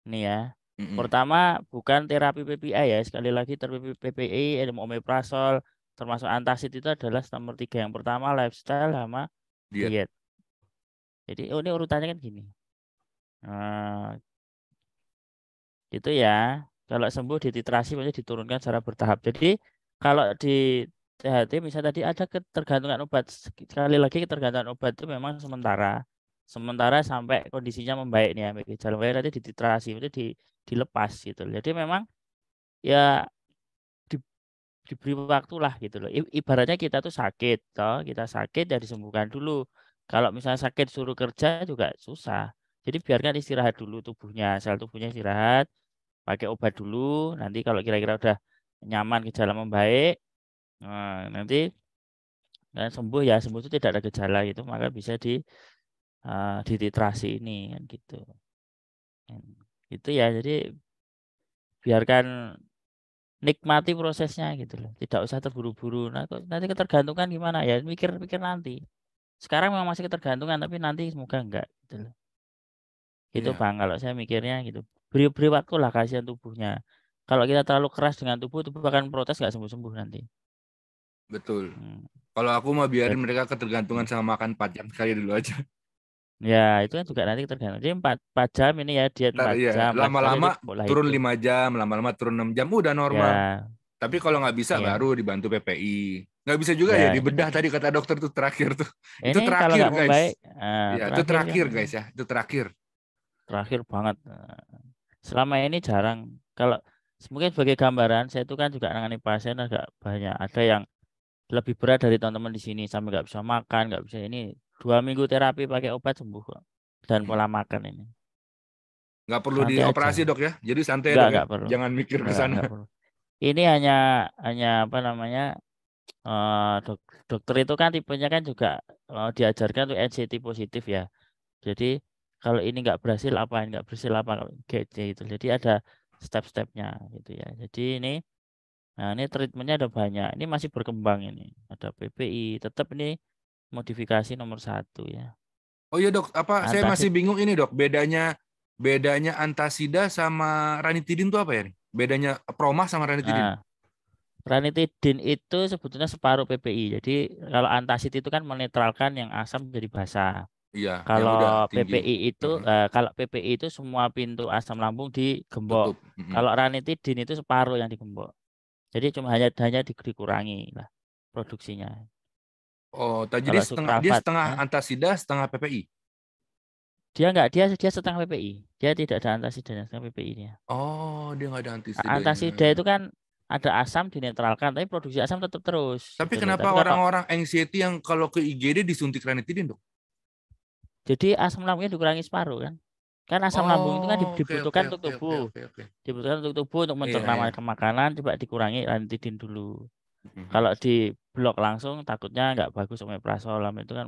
nih ya. Mm-hmm. Pertama bukan terapi PPI ya, sekali lagi terapi PPI, omeprazol, termasuk antasid itu adalah nomor tiga. Yang pertama lifestyle sama diet. diet. Jadi oh ini urutannya kan gini. Nah, itu ya. Kalau sembuh dititrasi maksudnya diturunkan secara bertahap. Jadi kalau di THT misalnya tadi ada ketergantungan obat. Sekali lagi ketergantungan obat itu memang sementara sementara sampai kondisinya membaik nih ambil gejala membaik nanti dititrasi itu di dilepas gitu jadi memang ya di, diberi waktu lah gitu loh ibaratnya kita tuh sakit toh kita sakit ya dari sembuhkan dulu kalau misalnya sakit suruh kerja juga susah jadi biarkan istirahat dulu tubuhnya sel tubuhnya istirahat pakai obat dulu nanti kalau kira-kira udah nyaman gejala membaik nah, nanti dan sembuh ya sembuh itu tidak ada gejala gitu maka bisa di uh, eh, di literasi ini kan gitu itu ya jadi biarkan nikmati prosesnya gitu loh tidak usah terburu-buru nah nanti ketergantungan gimana ya mikir-mikir nanti sekarang memang masih ketergantungan tapi nanti semoga enggak gitu loh itu yeah. bang kalau saya mikirnya gitu beri beri waktu lah kasihan tubuhnya kalau kita terlalu keras dengan tubuh tubuh akan protes nggak sembuh sembuh nanti betul hmm. kalau aku mau biarin mereka ketergantungan sama makan empat jam sekali dulu aja Ya, itu kan juga nanti tergantung. Jadi 4, 4 jam ini ya dia iya, 4 nah, iya. jam. Lama-lama turun itu. 5 jam, lama-lama turun 6 jam udah normal. Ya. Tapi kalau nggak bisa ya. baru dibantu PPI. Nggak bisa juga ya, ya dibedah tadi kata dokter tuh terakhir tuh. Ini itu terakhir kalau guys. Ah, ya, terakhir itu terakhir ya. guys ya, itu terakhir. Terakhir banget. Selama ini jarang kalau mungkin sebagai gambaran saya itu kan juga nangani pasien agak banyak ada yang lebih berat dari teman-teman di sini sampai nggak bisa makan nggak bisa ini Dua minggu terapi pakai obat sembuh kok. Dan hmm. pola makan ini. Nggak perlu santai dioperasi aja. dok ya. Jadi santai nggak, dok. Ya? Nggak ya? perlu. Jangan mikir ke sana. Ini hanya hanya apa namanya uh, dok, dokter itu kan tipenya kan juga uh, diajarkan tuh NCT positif ya. Jadi kalau ini nggak berhasil apa nggak berhasil apa kayak itu. Jadi ada step-stepnya gitu ya. Jadi ini nah ini treatmentnya ada banyak. Ini masih berkembang ini. Ada PPI, tetap ini modifikasi nomor satu ya. Oh iya dok, apa Antasida. Nah, saya masih bingung ini dok, bedanya bedanya antasida sama ranitidin itu apa ya? Bedanya proma sama ranitidin? Nah, ranitidin itu sebetulnya separuh PPI. Jadi kalau antasid itu kan menetralkan yang asam jadi basa. Iya. Kalau PPI itu uh eh, -huh. kalau PPI itu semua pintu asam lambung digembok. Uh -huh. Kalau ranitidin itu separuh yang digembok. Jadi cuma hanya hanya dikurangi lah produksinya. Oh, tadi dia setengah dia setengah ya. antasida, setengah PPI. Dia enggak, dia dia setengah PPI. Dia tidak ada antasida dan setengah PPI nya Oh, dia enggak ada antasida. Antasida itu kan ada asam dinetralkan, tapi produksi asam tetap terus. Tapi gitu. kenapa orang-orang anxiety yang kalau ke IGD disuntik ranitidin, Dok? Jadi asam lambungnya dikurangi separuh kan? Kan asam oh, lambung itu kan oh, dibutuhkan okay, untuk okay, tubuh. Okay, okay, okay. Dibutuhkan untuk tubuh untuk iya, mencerna yeah, yeah. makanan coba dikurangi ranitidin dulu. Mm-hmm. Kalau di blok langsung takutnya nggak bagus omeprazol itu kan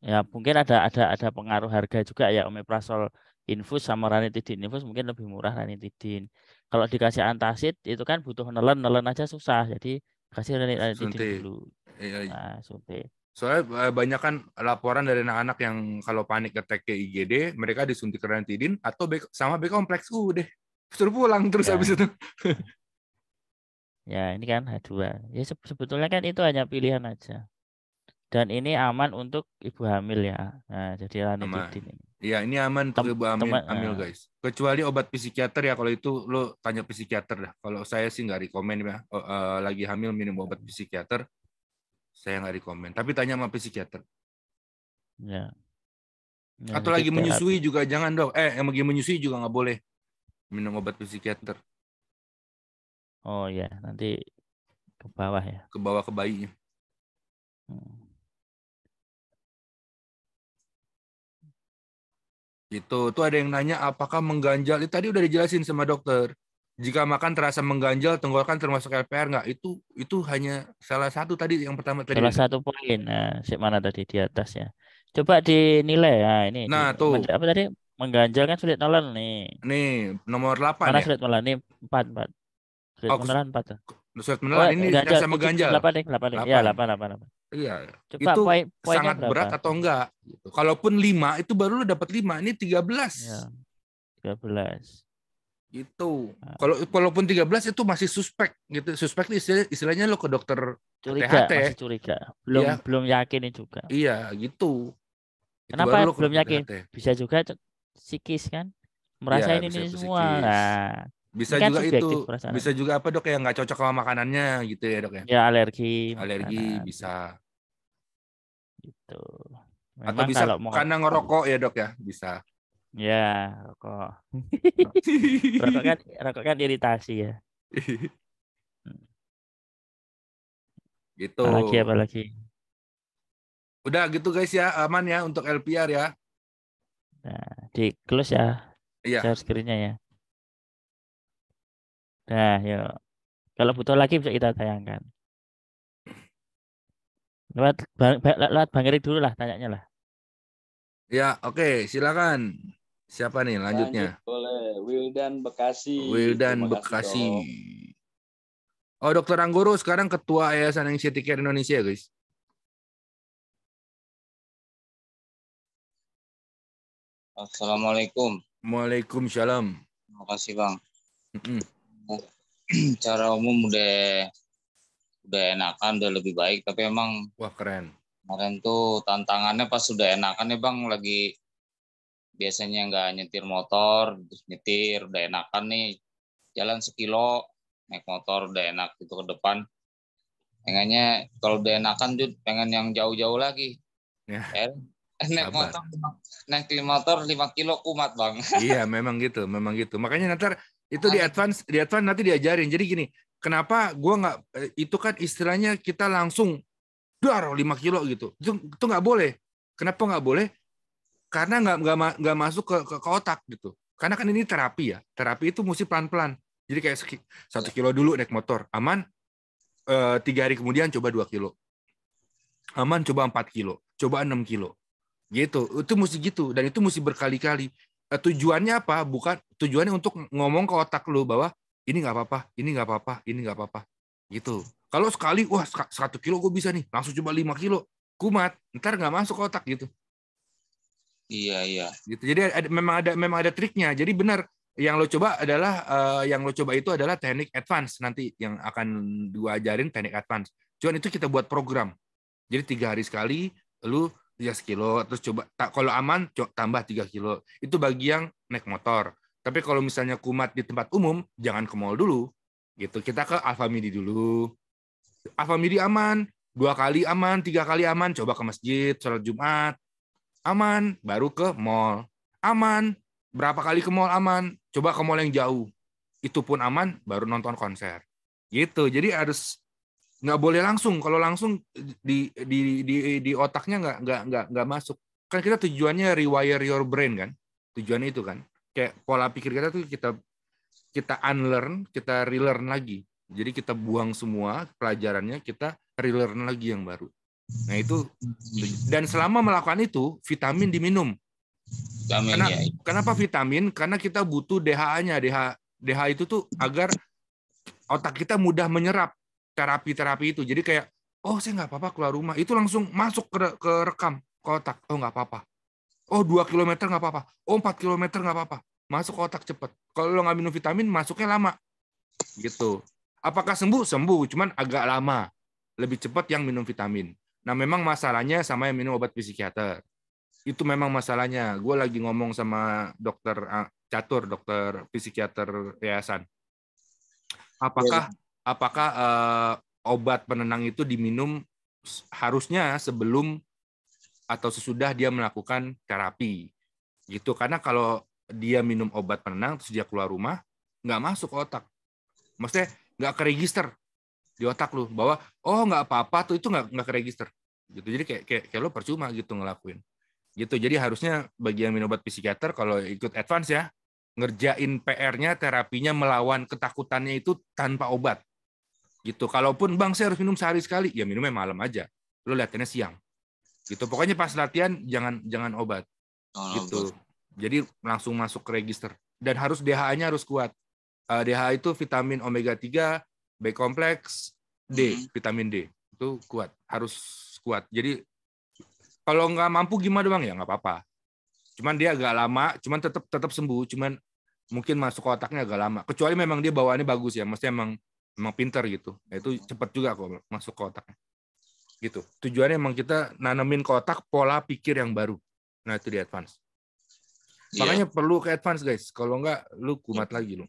ya mungkin ada ada ada pengaruh harga juga ya omeprazol infus sama ranitidin infus mungkin lebih murah ranitidin kalau dikasih antasid itu kan butuh nelen nelen aja susah jadi kasih ranitidin dulu iya, iya, Nah, suntik soalnya eh, banyak kan laporan dari anak-anak yang kalau panik ketek ke IGD mereka disuntik ranitidin atau sama B kompleks U deh suruh pulang terus ya. habis itu Ya, ini kan H2. Ya sebetulnya kan itu hanya pilihan aja. Dan ini aman untuk ibu hamil ya. Nah, jadi ranitidin ini. Iya, ini aman untuk ibu hamil, teman, hamil uh, guys. Kecuali obat psikiater ya kalau itu lo tanya psikiater dah. Kalau saya sih nggak rekomend ya. uh, lagi hamil minum obat psikiater saya nggak rekomend. Tapi tanya sama psikiater. Ya. ya Atau lagi menyusui hati. juga jangan dong. Eh, yang lagi menyusui juga nggak boleh minum obat psikiater. Oh ya, nanti ke bawah ya. Ke bawah ke bayi. Hmm. itu Tuh ada yang nanya apakah mengganjal? Itu tadi udah dijelasin sama dokter. Jika makan terasa mengganjal, tenggorokan termasuk LPR nggak? Itu itu hanya salah satu tadi yang pertama tadi. Salah satu poin. Nah, si mana tadi di atas ya. Coba dinilai ya ini. Nah, di, tuh. Apa tadi? Mengganjal kan sulit nolan nih. Nih, nomor 8 Mana ya? sulit nolan nih? 4, 4. Straight oh, menelan empat tuh. Ah. Straight menelan oh, ini yang sama ganjal. Delapan deh, delapan deh. Iya, delapan, delapan, delapan. Iya. Coba itu poin, poin sangat berapa? berat atau enggak gitu. Kalaupun lima, itu baru lu dapat lima. ini tiga belas. Iya, tiga belas. gitu. Nah. Kalau walaupun belas itu masih suspek gitu. Suspek itu istilah, istilahnya lo ke dokter curiga, THT. masih curiga. Iya. Belum ya. belum yakin juga. Iya, gitu. Kenapa belum yakin? THT. Bisa juga psikis kan? Merasa ya, ini, ini semua. Nah, bisa juga itu, perasaan. bisa juga apa dok yang nggak cocok sama makanannya gitu ya dok ya? Ya alergi. Alergi makanan. bisa. Gitu. Memang Atau bisa kalau mau... karena ngerokok ya dok ya bisa. Ya rokok. rokok kan rokok kan iritasi ya. gitu. Apalagi apalagi. Udah gitu guys ya aman ya untuk LPR ya. Nah, di close ya. Iya. Share screennya ya. Nah, yuk. Kalau butuh lagi bisa kita tayangkan. Lewat bang, lewat Bang Erik dulu lah tanyanya lah. Ya, oke, okay, silakan. Siapa nih lanjutnya? Lanjut boleh, Wildan Bekasi. Wildan Bekasi. Oh, Dokter Anggoro sekarang ketua Yayasan Anxiety Care Indonesia, guys. Assalamualaikum. Waalaikumsalam. Terima kasih, Bang. Mm -mm. cara umum udah udah enakan udah lebih baik tapi emang wah keren kemarin tuh tantangannya pas sudah enakan ya bang lagi biasanya nggak nyetir motor nyetir udah enakan nih jalan sekilo naik motor udah enak gitu ke depan pengennya kalau udah enakan tuh pengen yang jauh-jauh lagi ya. Eh, eh naik motor naik motor 5 kilo kumat bang iya memang gitu memang gitu makanya nanti itu di advance, di advance nanti diajarin. Jadi gini, kenapa gue nggak eh, itu kan istilahnya kita langsung dua dar lima kilo gitu. Itu itu nggak boleh. Kenapa nggak boleh? Karena nggak nggak nggak masuk ke, ke, ke otak gitu. Karena kan ini terapi ya. Terapi itu mesti pelan-pelan. Jadi kayak satu kilo dulu naik motor, aman. E, tiga hari kemudian coba dua kilo, aman. Coba empat kilo, coba enam kilo. Gitu. Itu mesti gitu dan itu mesti berkali-kali. Eh, tujuannya apa? Bukan tujuannya untuk ngomong ke otak lu bahwa ini nggak apa-apa, ini nggak apa-apa, ini nggak apa-apa. Gitu. Kalau sekali, wah satu kilo gue bisa nih, langsung coba lima kilo, kumat, ntar nggak masuk ke otak gitu. Iya iya. Gitu. Jadi ada, memang ada memang ada triknya. Jadi benar yang lo coba adalah uh, yang lo coba itu adalah teknik advance nanti yang akan gua ajarin teknik advance. Cuman itu kita buat program. Jadi tiga hari sekali lu 3 kilo terus coba tak kalau aman coba tambah tiga kilo itu bagi yang naik motor tapi kalau misalnya kumat di tempat umum jangan ke mall dulu gitu kita ke Alfamidi dulu Alfamidi aman dua kali aman tiga kali aman coba ke masjid sholat Jumat aman baru ke mall aman berapa kali ke mall aman coba ke mall yang jauh itu pun aman baru nonton konser gitu jadi harus nggak boleh langsung kalau langsung di di di di otaknya nggak nggak nggak nggak masuk kan kita tujuannya rewire your brain kan tujuannya itu kan kayak pola pikir kita tuh kita kita unlearn kita relearn lagi jadi kita buang semua pelajarannya kita relearn lagi yang baru nah itu dan selama melakukan itu vitamin diminum vitamin, Karena, ya. kenapa vitamin karena kita butuh DHA-nya DHA DHA itu tuh agar otak kita mudah menyerap terapi-terapi itu. Jadi kayak, oh saya nggak apa-apa keluar rumah. Itu langsung masuk ke, ke rekam, kotak Oh nggak apa-apa. Oh 2 km nggak apa-apa. Oh 4 km nggak apa-apa. Masuk ke otak cepat. Kalau lo nggak minum vitamin, masuknya lama. Gitu. Apakah sembuh? Sembuh, cuman agak lama. Lebih cepat yang minum vitamin. Nah memang masalahnya sama yang minum obat psikiater. Itu memang masalahnya. Gue lagi ngomong sama dokter ah, catur, dokter psikiater yayasan. Apakah apakah uh, obat penenang itu diminum harusnya sebelum atau sesudah dia melakukan terapi gitu karena kalau dia minum obat penenang terus dia keluar rumah nggak masuk ke otak maksudnya nggak ke di otak lu bahwa oh nggak apa-apa tuh itu nggak nggak ke gitu jadi kayak kayak, kayak lo percuma gitu ngelakuin gitu jadi harusnya bagi yang minum obat psikiater kalau ikut advance ya ngerjain PR-nya terapinya melawan ketakutannya itu tanpa obat gitu kalaupun bang saya harus minum sehari sekali ya minumnya malam aja lo latihannya siang gitu pokoknya pas latihan jangan jangan obat oh, gitu jadi langsung masuk ke register dan harus DHA-nya harus kuat uh, eh, DHA itu vitamin omega 3 B kompleks D hmm. vitamin D itu kuat harus kuat jadi kalau nggak mampu gimana bang ya nggak apa-apa cuman dia agak lama cuman tetap tetap sembuh cuman mungkin masuk otaknya agak lama kecuali memang dia bawaannya bagus ya maksudnya emang emang pinter gitu nah, itu cepat juga kok masuk ke otaknya gitu tujuannya emang kita nanemin ke otak pola pikir yang baru nah itu di advance yeah. perlu ke advance guys kalau enggak lu kumat lagi lu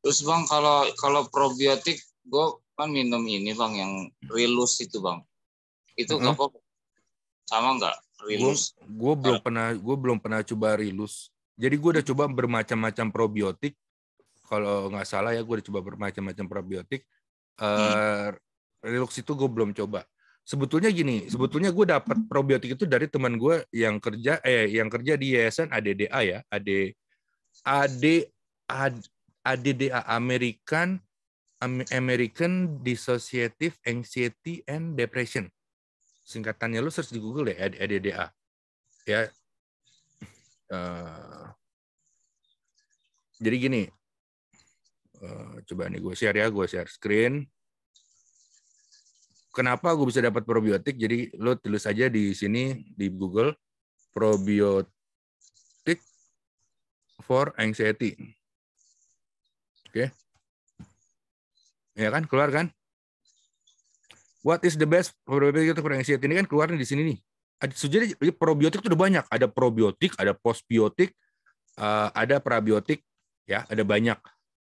terus bang kalau kalau probiotik gue kan minum ini bang yang rilus itu bang itu mm -hmm. apa sama enggak? rilus gue belum nah. pernah gue belum pernah coba rilus jadi gue udah hmm. coba bermacam-macam probiotik kalau nggak salah ya gue udah coba bermacam-macam probiotik. Uh, Relux itu gue belum coba. Sebetulnya gini, sebetulnya gue dapat hmm. probiotik itu dari teman gue yang kerja eh yang kerja di yayasan ADDA ya, AD AD ad ADDA American American Dissociative Anxiety and Depression. Singkatannya lu search di Google ya ADDA. Ya. Uh, eh, jadi gini, Eh, coba nih gue share ya, gue share screen. Kenapa gue bisa dapat probiotik? Jadi lo tulis aja di sini di Google probiotik for anxiety. Oke. Okay. Ya kan, keluar kan? What is the best probiotik for anxiety? Ini kan keluar di sini nih. Jadi ya, probiotik itu udah banyak. Ada probiotik, ada postbiotik, eh, ada prabiotik, ya ada banyak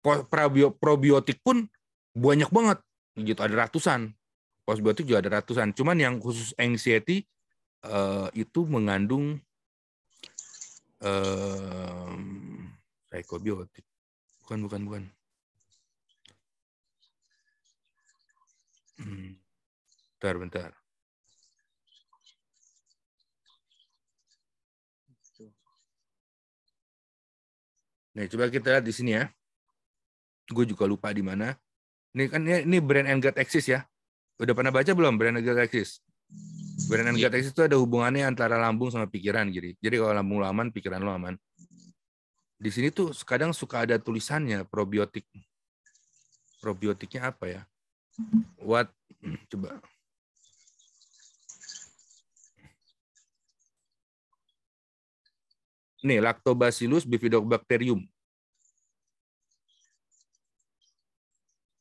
probiotik pun banyak banget gitu ada ratusan Probiotik juga ada ratusan cuman yang khusus anxiety uh, itu mengandung uh, eh, psikobiotik bukan bukan bukan hmm. bentar bentar Nah, coba kita lihat di sini ya gue juga lupa di mana. Ini kan ini brand and gut ya. Udah pernah baca belum brand and gut Brand and iya. gut itu ada hubungannya antara lambung sama pikiran jadi. Jadi kalau lambung lo aman, pikiran lo aman. Di sini tuh kadang suka ada tulisannya probiotik. Probiotiknya apa ya? What coba nih Lactobacillus bifidobacterium.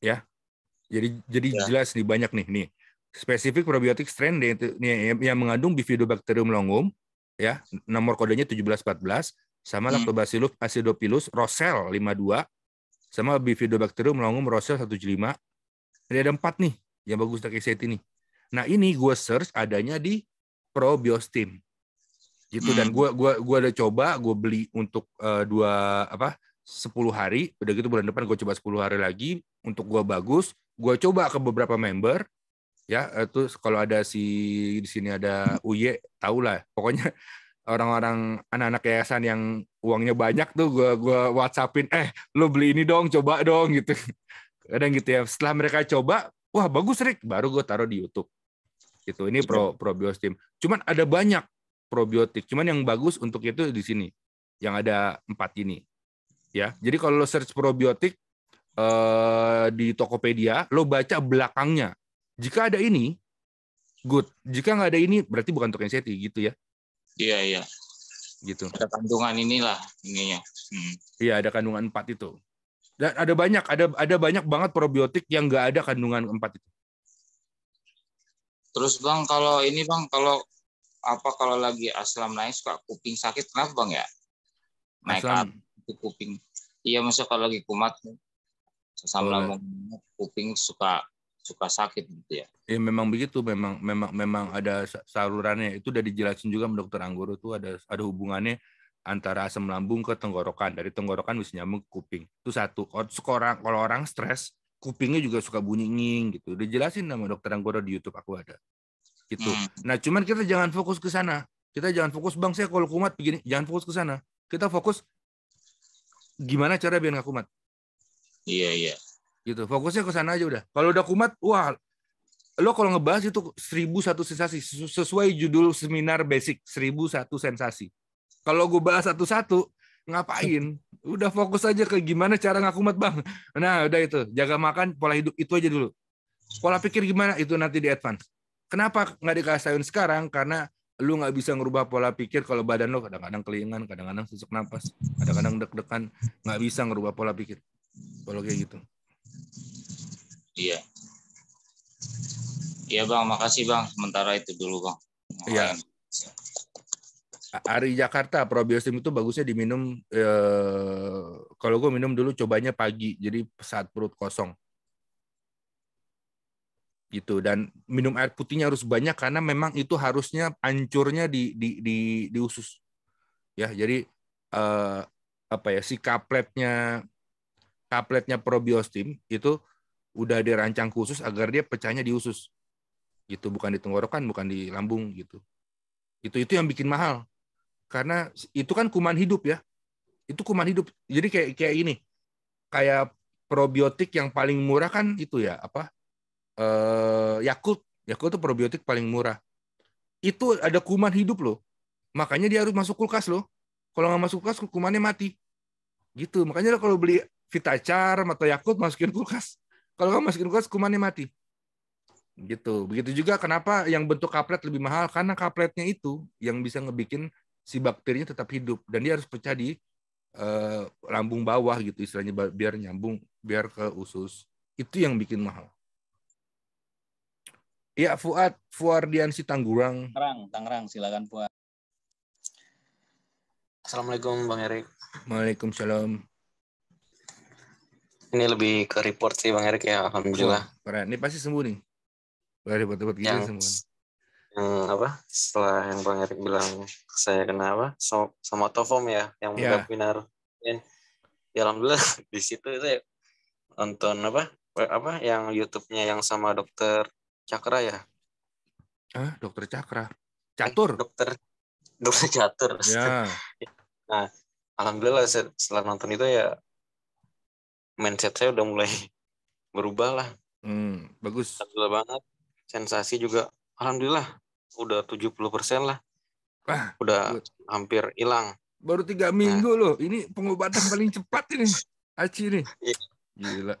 ya. Jadi jadi ya. jelas nih banyak nih nih. Spesifik probiotik strain yang mengandung Bifidobacterium longum ya, nomor kodenya 1714 sama hmm. Lactobacillus acidophilus Rosel 52 sama Bifidobacterium longum Rosel 175. Jadi ada empat nih yang bagus dari set ini. Nah ini gue search adanya di Probiostim gitu dan hmm. gue gua gua udah coba gue beli untuk uh, dua apa sepuluh hari udah gitu bulan depan gue coba sepuluh hari lagi untuk gue bagus gue coba ke beberapa member ya itu eh, kalau ada si di sini ada Uye tau lah pokoknya orang-orang anak-anak yayasan yang uangnya banyak tuh gue gua WhatsAppin eh lo beli ini dong coba dong gitu kadang gitu ya setelah mereka coba wah bagus Rick baru gue taruh di YouTube itu ini pro iya. probiotik cuman ada banyak probiotik cuman yang bagus untuk itu di sini yang ada empat ini ya jadi kalau lo search probiotik Eh, di Tokopedia, lo baca belakangnya. Jika ada ini, good. Jika nggak ada ini, berarti bukan token seti gitu ya? Iya iya. Gitu. Ada kandungan inilah ininya. Hmm. Iya ada kandungan empat itu. Dan ada banyak, ada ada banyak banget probiotik yang nggak ada kandungan empat itu. Terus bang, kalau ini bang, kalau apa kalau lagi aslam naik suka kuping sakit kenapa bang ya? Naik aslam. Ke kuping. Iya masa kalau lagi kumat sama lambung, kuping suka suka sakit gitu ya. Ya memang begitu, memang memang memang ada salurannya. Itu udah dijelasin juga sama dokter Anggoro tuh ada ada hubungannya antara asam lambung ke tenggorokan. Dari tenggorokan bisa nyambung ke kuping. Itu satu. Orang, kalau orang stres, kupingnya juga suka bunyi nging gitu. Udah jelasin sama dokter Anggoro di YouTube aku ada. Gitu. Hmm. Nah, cuman kita jangan fokus ke sana. Kita jangan fokus bang saya kalau kumat begini, jangan fokus ke sana. Kita fokus gimana cara biar nggak kumat. Iya iya. Gitu. Fokusnya ke sana aja udah. Kalau udah kumat, wah lo kalau ngebahas itu seribu satu sensasi sesuai judul seminar basic seribu satu sensasi. Kalau gue bahas satu-satu ngapain? Udah fokus aja ke gimana cara mat bang. Nah udah itu jaga makan pola hidup itu aja dulu. Pola pikir gimana itu nanti di advance. Kenapa nggak dikasihin sekarang? Karena lu nggak bisa ngerubah pola pikir kalau badan lo kadang-kadang kelingan, kadang-kadang sesak nafas, kadang-kadang deg-degan, nggak bisa ngerubah pola pikir kalau kayak gitu iya iya bang makasih bang sementara itu dulu bang iya Ari Jakarta probiotik itu bagusnya diminum eh, kalau gue minum dulu cobanya pagi jadi saat perut kosong gitu dan minum air putihnya harus banyak karena memang itu harusnya ancurnya di di di, di usus ya jadi eh, apa ya si kapletnya kapletnya probiostim itu udah dirancang khusus agar dia pecahnya di usus. Gitu, bukan di tenggorokan, bukan di lambung gitu. Itu itu yang bikin mahal. Karena itu kan kuman hidup ya. Itu kuman hidup. Jadi kayak kayak ini. Kayak probiotik yang paling murah kan itu ya, apa? Eh Yakult. Yakult itu probiotik paling murah. Itu ada kuman hidup loh. Makanya dia harus masuk kulkas loh. Kalau nggak masuk kulkas kumannya mati. Gitu. Makanya kalau beli Vitacar atau Yakut masukin kulkas. Kalau kamu masukin kulkas, kumannya mati. Gitu. Begitu juga kenapa yang bentuk kaplet lebih mahal karena kapletnya itu yang bisa ngebikin si bakterinya tetap hidup dan dia harus pecah di eh, lambung bawah gitu istilahnya biar nyambung biar ke usus. Itu yang bikin mahal. Ya Fuad Fuardiansi Tanggurang. Tangerang, Tangerang silakan Fuad. Assalamualaikum Bang Erik. Waalaikumsalam. Ini lebih ke report sih Bang Erik ya, alhamdulillah. Oh, keren. Ini pasti sembuh nih. Report-report gitu yang, ya, sembuh. Yang apa? Setelah yang Bang Erik bilang saya kena apa? So, sama tofom ya, yang yeah. Iya. binar. Ya alhamdulillah di situ saya nonton apa? Apa yang YouTube-nya yang sama dokter Cakra ya? Ah, dokter Cakra. Catur. Eh, dokter dokter catur. Ya. nah, alhamdulillah setelah nonton itu ya mindset saya udah mulai berubah lah. Hmm, bagus. Alhamdulillah banget. Sensasi juga alhamdulillah udah 70% lah. Wah, udah good. hampir hilang. Baru tiga nah. minggu nah. loh. Ini pengobatan paling cepat ini. Aci nih. Iya. Gila.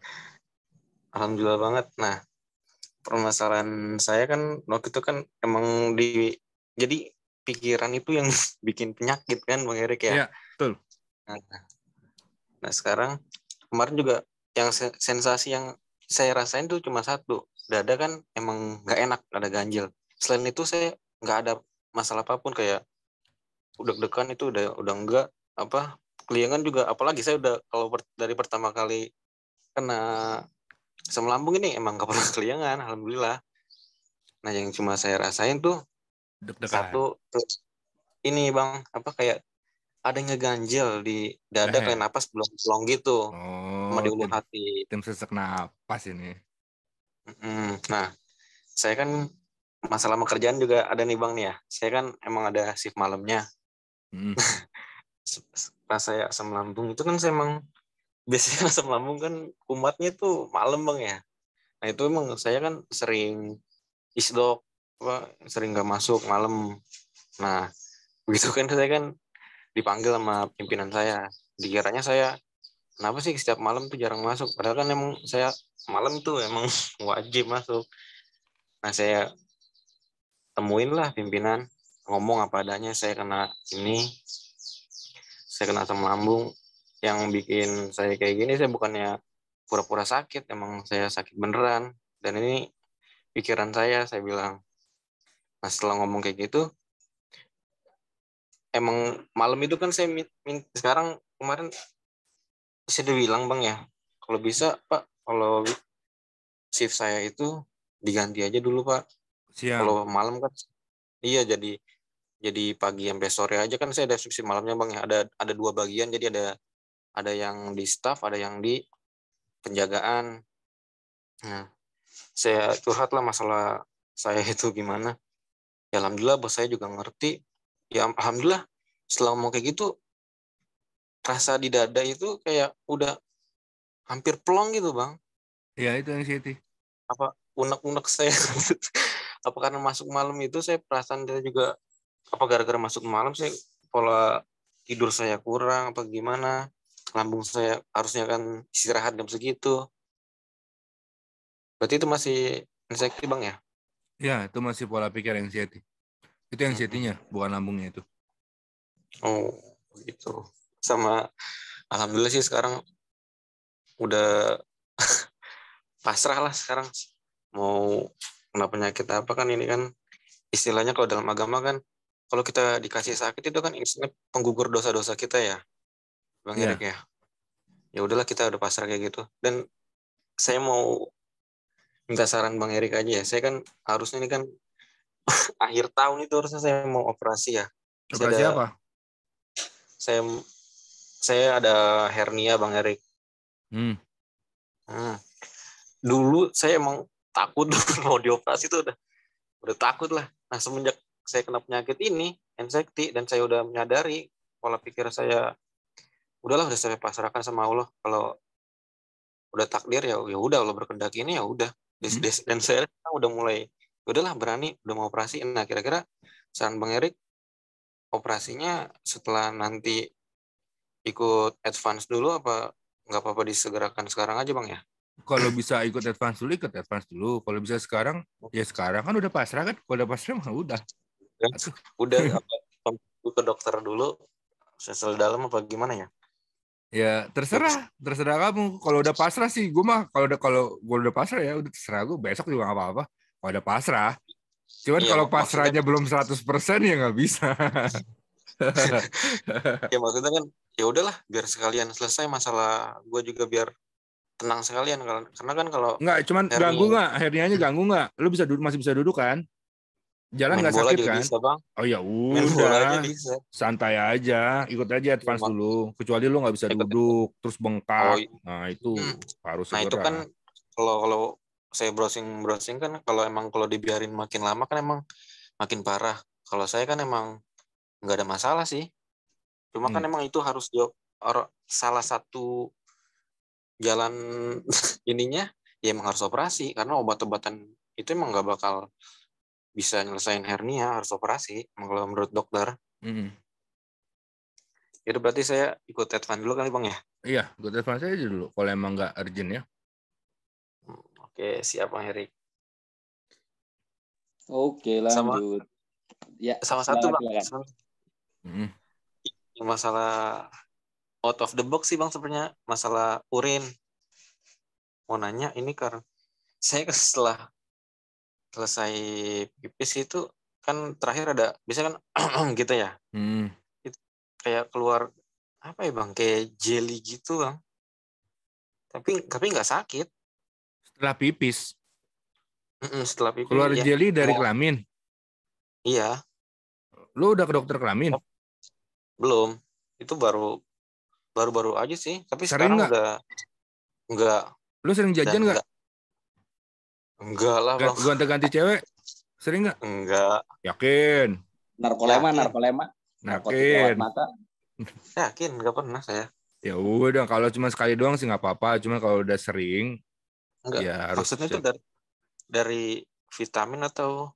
Alhamdulillah banget. Nah, permasalahan saya kan waktu itu kan emang di jadi pikiran itu yang bikin penyakit kan Bang Erik ya. Iya, betul. Nah, nah sekarang kemarin juga yang sensasi yang saya rasain tuh cuma satu dada kan emang nggak enak ada ganjil selain itu saya nggak ada masalah apapun kayak udah-dekan itu udah udah enggak apa keliangan juga apalagi saya udah kalau per, dari pertama kali kena sama lambung ini emang nggak pernah keliangan alhamdulillah nah yang cuma saya rasain tuh deg-degan satu ini bang apa kayak ada ngeganjel di dada eh. kayak napas belum pelong gitu oh, sama di ulu hati tim sesak napas ini mm, nah saya kan masalah pekerjaan juga ada nih bang nih ya saya kan emang ada shift malamnya mm. pas saya asam lambung itu kan saya emang biasanya asam lambung kan kumatnya tuh malam bang ya nah itu emang saya kan sering isdok apa sering gak masuk malam nah begitu kan saya kan dipanggil sama pimpinan saya dikiranya saya kenapa sih setiap malam tuh jarang masuk padahal kan emang saya malam tuh emang wajib masuk nah saya temuin lah pimpinan ngomong apa adanya saya kena ini saya kena asam lambung yang bikin saya kayak gini saya bukannya pura-pura sakit emang saya sakit beneran dan ini pikiran saya saya bilang nah setelah ngomong kayak gitu emang malam itu kan saya sekarang kemarin saya udah bilang bang ya kalau bisa pak kalau shift saya itu diganti aja dulu pak Siang. kalau malam kan iya jadi jadi pagi sampai sore aja kan saya ada subsidi malamnya bang ya ada ada dua bagian jadi ada ada yang di staff ada yang di penjagaan nah saya curhat lah masalah saya itu gimana ya alhamdulillah bos saya juga ngerti ya alhamdulillah setelah ngomong kayak gitu rasa di dada itu kayak udah hampir plong gitu bang ya itu yang anxiety apa unek-unek saya apa karena masuk malam itu saya perasaan dia juga apa gara-gara masuk malam saya pola tidur saya kurang apa gimana lambung saya harusnya kan istirahat jam segitu berarti itu masih anxiety bang ya ya itu masih pola pikir yang anxiety itu yang CT-nya, bukan lambungnya itu. Oh, gitu. Sama alhamdulillah sih sekarang udah pasrah lah sekarang mau kena penyakit apa kan ini kan istilahnya kalau dalam agama kan kalau kita dikasih sakit itu kan istilahnya penggugur dosa-dosa kita ya bang yeah. Iya. ya ya udahlah kita udah pasrah kayak gitu dan saya mau minta saran bang Erik aja ya saya kan harusnya ini kan akhir tahun itu harusnya saya mau operasi ya. Operasi saya ada, apa? Saya saya ada hernia Bang Erik. Hmm. hmm. Dulu saya emang takut mau dioperasi itu udah udah takut lah. Nah semenjak saya kena penyakit ini, anxiety dan saya udah menyadari pola pikir saya udahlah udah saya pasrahkan sama Allah kalau udah takdir ya ya udah Allah berkehendak ini ya udah hmm. dan saya udah mulai udahlah berani udah mau operasi nah kira-kira saran bang Erik operasinya setelah nanti ikut advance dulu apa nggak apa-apa disegerakan sekarang aja bang ya kalau bisa ikut advance dulu ikut advance dulu kalau bisa sekarang ya sekarang kan udah pasrah kan kalau udah pasrah mah udah ya, udah ke dokter dulu sesel dalam apa gimana ya ya terserah terserah kamu kalau udah pasrah sih gue mah kalau udah kalau gue udah pasrah ya udah terserah gue besok juga nggak apa-apa ada oh, pasrah. Cuman iya, kalau pasrahnya belum 100% ya nggak bisa. ya maksudnya kan ya udahlah biar sekalian selesai masalah gue juga biar tenang sekalian karena kan kalau nggak cuman hernia, ganggu nggak hernianya ganggu nggak lu bisa duduk masih bisa duduk kan jalan nggak sakit kan bisa, bang. oh ya udah santai aja ikut aja iya, advance dulu kecuali lu nggak bisa duduk terus bengkak oh, nah itu hmm. harus nah itu kan kalau kalau saya browsing browsing kan kalau emang kalau dibiarin makin lama kan emang makin parah kalau saya kan emang nggak ada masalah sih cuma kan hmm. kan emang itu harus jawab salah satu jalan ininya ya emang harus operasi karena obat-obatan itu emang nggak bakal bisa nyelesain hernia harus operasi kalau menurut dokter hmm. itu berarti saya ikut advance dulu kali bang ya iya ikut advance aja dulu kalau emang nggak urgent ya Oke, siap Bang Oke, lanjut. Sama, ya, sama satu Bang. Sama, hmm. Masalah out of the box sih Bang sebenarnya, masalah urin. Mau nanya ini karena saya kan setelah selesai pipis itu kan terakhir ada bisa kan gitu ya hmm. itu kayak keluar apa ya bang kayak jelly gitu bang tapi tapi nggak sakit setelah pipis. mm setelah pipis. Keluar iya. jeli dari oh. kelamin. Iya. Lu udah ke dokter kelamin? Oh. Belum. Itu baru baru-baru aja sih, tapi sering sekarang gak? enggak. Lu sering jajan enggak? Enggak lah, Bang. Ganti-ganti cewek? Sering nggak? Enggak. Yakin. Narkolema, narkolema. Yakin. Yakin, nggak pernah saya. Ya udah, kalau cuma sekali doang sih nggak apa-apa. Cuma kalau udah sering, Enggak. Ya, harus Maksudnya itu dari dari vitamin atau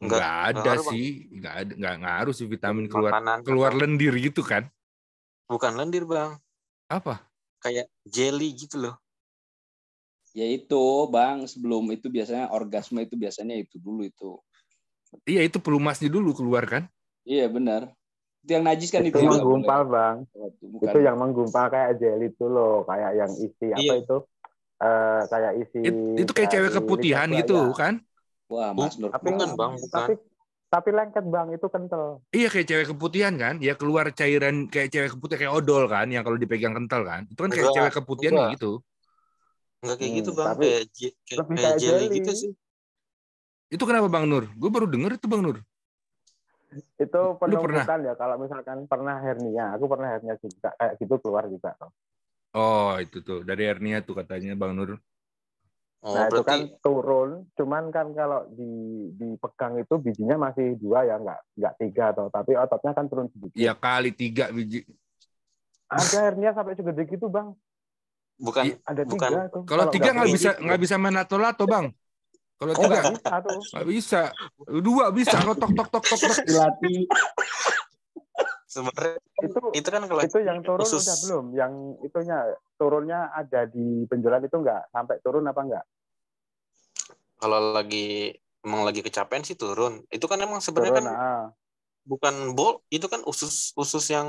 enggak, enggak ada sih, enggak ada enggak ngaruh sih vitamin keluar Makanan, keluar apa? lendir gitu kan. Bukan lendir, Bang. Apa? Kayak jelly gitu loh. Ya itu, Bang, sebelum itu biasanya orgasme itu biasanya itu dulu itu. Iya, itu pelumasnya dulu keluar kan? Iya, benar. Itu yang najis kan itu, itu yang menggumpal, Bang. Bukan. Itu yang menggumpal kayak jelly itu loh, kayak yang isi iya. apa itu? uh, kayak isi It, itu kayak cewek keputihan gitu kan? Wah, Mas Nur. Tapi bukan, Bang, bukan. Tapi tapi lengket bang itu kental iya kayak cewek keputihan kan ya keluar cairan kayak cewek keputihan kayak odol kan yang kalau dipegang kental kan itu kan kayak enggak, cewek keputihan enggak. gitu enggak kayak gitu hmm, bang tapi kayak, kayak, lebih kayak jelly gitu sih itu kenapa bang Nur gue baru denger itu bang Nur itu penumpukan ya kalau misalkan pernah hernia aku pernah hernia juga kayak gitu keluar juga Oh, itu tuh dari hernia tuh katanya Bang Nur. Oh, nah, berarti... itu kan turun, cuman kan kalau di dipegang itu bijinya masih dua ya, nggak nggak tiga atau tapi ototnya kan turun sedikit. Iya kali tiga biji. Ada hernia sampai segede gitu bang. Bukan. Iya. Ada tiga. Bukan. Kalau, kalau tiga nggak bisa nggak ya. bisa main lato tuh bang. Kalau oh, tiga nggak bisa, bisa, dua bisa. Kalau tok tok tok tok tok. Dilatih sebenarnya itu itu kan kalau itu yang turun khusus. udah belum yang itunya turunnya ada di penjualan itu enggak sampai turun apa enggak kalau lagi emang lagi kecapean sih turun itu kan emang sebenarnya turun, kan ah. bukan bol itu kan usus usus yang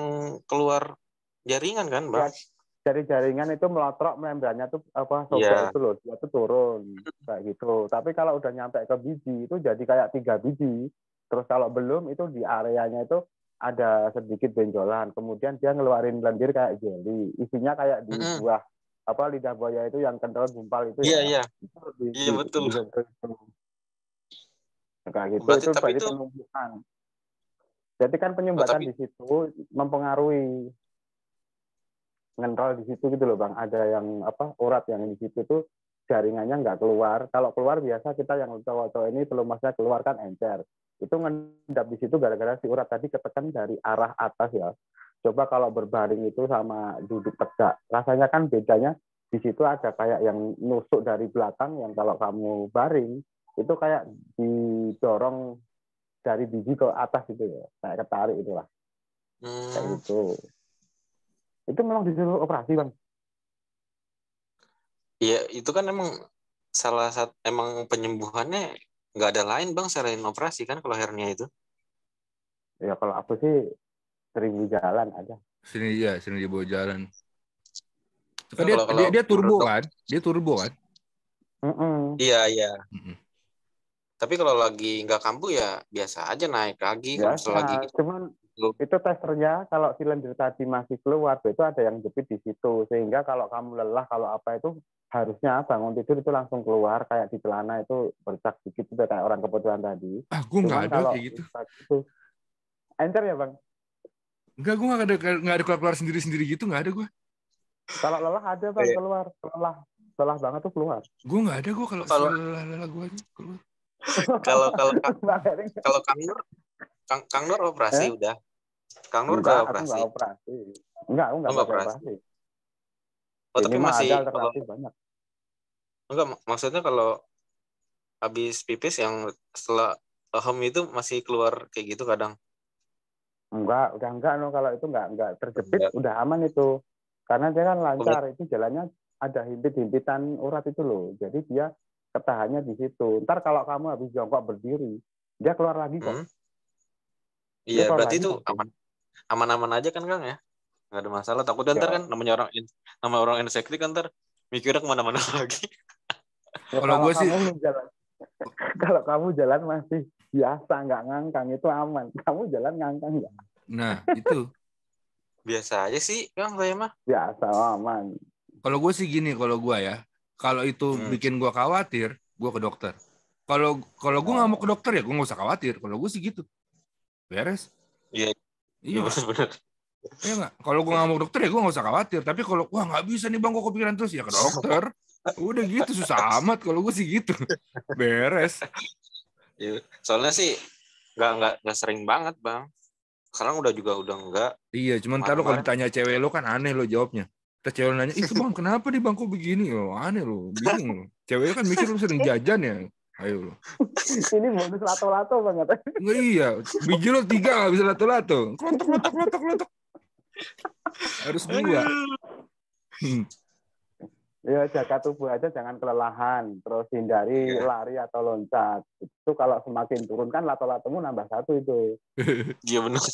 keluar jaringan kan mbak ya, dari jaringan itu melotrok membrannya tuh apa iya. sobek yeah. itu loh dia tuh turun kayak gitu tapi kalau udah nyampe ke biji itu jadi kayak tiga biji terus kalau belum itu di areanya itu ada sedikit benjolan kemudian dia ngeluarin lendir kayak jeli isinya kayak di mm-hmm. buah apa lidah buaya itu yang kental gumpal itu iya ya Iya, iya betul kayak gitu berarti, itu berarti itu... penumpukan jadi kan oh, penyumbatan tapi... di situ mempengaruhi ngental di situ gitu loh bang ada yang apa urat yang di situ tuh jaringannya nggak keluar. Kalau keluar biasa kita yang cowok-cowok ini pelumasnya keluarkan encer. Itu ngendap di situ gara-gara si urat tadi ketekan dari arah atas ya. Coba kalau berbaring itu sama duduk tegak, rasanya kan bedanya di situ ada kayak yang nusuk dari belakang yang kalau kamu baring itu kayak didorong dari biji ke atas gitu ya, kayak ketarik itulah. Hmm. Kayak gitu. Itu memang disuruh operasi bang. Iya, itu kan emang salah satu emang penyembuhannya nggak ada lain bang selain operasi kan kalau hernia itu? Ya kalau aku sih seribu jalan aja. Sini ya, sini di bawah jalan. Kan dia, kalau, dia, dia turbo kan? Dia turbo kan? Iya iya. Tapi kalau lagi nggak kambuh ya biasa aja naik lagi. Biasa. Kalau lagi gitu. cuman itu testernya kalau silinder tadi masih keluar itu ada yang jepit di situ sehingga kalau kamu lelah kalau apa itu harusnya bangun tidur itu langsung keluar kayak di celana itu bercak dikit itu kayak orang kebetulan tadi ah, aku gitu. ya, nggak ada kayak gitu itu, enter ya bang Enggak, gue nggak ada nggak ada keluar keluar sendiri sendiri gitu nggak ada gue kalau lelah ada bang Ayo. Iya. keluar lelah lelah banget tuh keluar gue nggak ada gue kalau lelah lelah gue keluar kalau kalau kalau Kang Nur Kang, Kang Nur operasi eh? udah Kang Nur enggak, operasi. Enggak operasi. Enggak, aku enggak, enggak operasi. operasi. Oh, Jadi tapi masih ada kalau, banyak. Enggak, maksudnya kalau habis pipis yang setelah home itu masih keluar kayak gitu kadang. Enggak, udah enggak no kalau itu enggak enggak terjepit enggak. udah aman itu. Karena dia kan oh, lancar itu jalannya ada himpit-himpitan urat itu loh. Jadi dia ketahannya di situ. Ntar kalau kamu habis jongkok berdiri, dia keluar lagi kok. Hmm. Iya, berarti lagi, itu kok. aman aman-aman aja kan Kang ya nggak ada masalah takut ya. ntar kan namanya orang nama orang insekti kan ntar mikirnya kemana-mana lagi ya, kalau gue sih jalan, kalau kamu jalan masih biasa nggak ngangkang itu aman kamu jalan ngangkang ya nah itu biasa aja sih Kang saya mah biasa aman kalau gue sih gini kalau gue ya kalau itu hmm. bikin gue khawatir gue ke dokter kalau kalau gue nggak oh. mau ke dokter ya gue nggak usah khawatir kalau gue sih gitu beres iya Iya, ya, benar. Iya nggak? Kalau gue nggak mau dokter ya gue nggak usah khawatir. Tapi kalau wah nggak bisa nih bang, gue kepikiran terus ya ke dokter. Udah gitu susah amat kalau gue sih gitu. Beres. Iya. soalnya sih nggak nggak nggak sering banget bang. Sekarang udah juga udah nggak. Iya, cuman kalau kalau ditanya cewek lo kan aneh lo jawabnya. Terus cewek nanya, itu bang kenapa nih bang kok begini? Oh, aneh lo, bingung. Cewek kan mikir lo sering jajan ya. Ayo lo. Ini bonus lato-lato banget. Enggak iya. Biji lo tiga nggak bisa lato-lato. Kelontok, kelontok, kelontok, kelontok. Harus dua. Hmm. Ya jaga tubuh aja jangan kelelahan, terus hindari yeah. lari atau loncat. Itu kalau semakin turun kan lato-latomu nambah satu itu. Iya benar.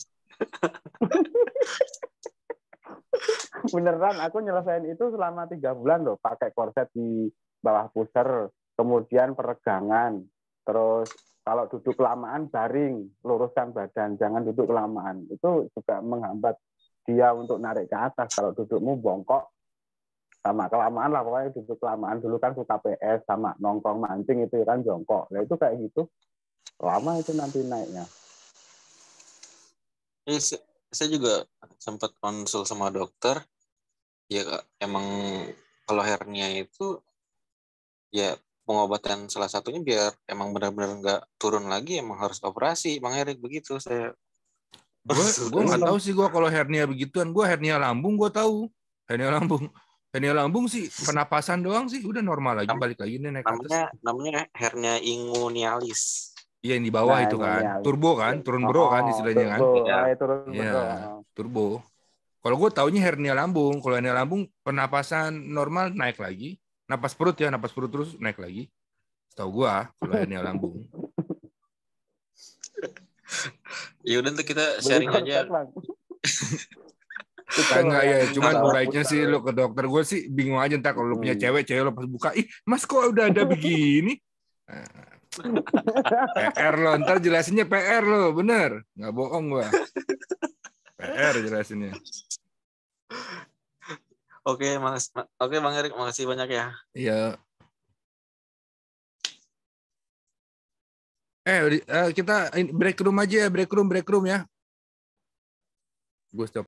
Beneran aku nyelesain itu selama tiga bulan loh pakai korset di bawah pusar kemudian peregangan, terus kalau duduk kelamaan baring, luruskan badan, jangan duduk kelamaan. Itu juga menghambat dia untuk narik ke atas. Kalau dudukmu bongkok, sama kelamaan lah pokoknya duduk kelamaan dulu kan suka PS sama nongkrong mancing itu ya kan jongkok. Nah itu kayak gitu lama itu nanti naiknya. Iya, saya juga sempat konsul sama dokter. Ya emang kalau hernia itu ya pengobatan salah satunya biar emang benar-benar nggak turun lagi emang harus operasi bang Erik begitu saya gue nggak tahu sih gue kalau hernia begituan gue hernia lambung gue tahu hernia lambung hernia lambung sih penapasan doang sih udah normal lagi balik lagi nih naik namanya atas. namanya hernia ingunialis iya yang di bawah nah, itu kan nah, ingunialis. Iya, turbo kan turun bro kan oh, istilahnya kan. turbo. kan ya, turun ya, turbo kalau gue taunya hernia lambung kalau hernia lambung penapasan normal naik lagi napas perut ya, napas perut terus naik lagi. Tahu gua kalau ini lambung. ya udah tuh kita sharing aja. Kan enggak ya, cuman baiknya sih lo ke dokter gue sih bingung aja entar kalau lo punya iya. cewek, cewek lo pas buka, ih mas kok udah ada begini? Nah. PR lo, ntar jelasinnya PR lo, bener, nggak bohong gue. PR jelasinnya. Oke, mas. Oke, Bang Erik, makasih banyak ya. Iya. Eh, eh kita break room aja ya, break room, break room ya. Gue stop.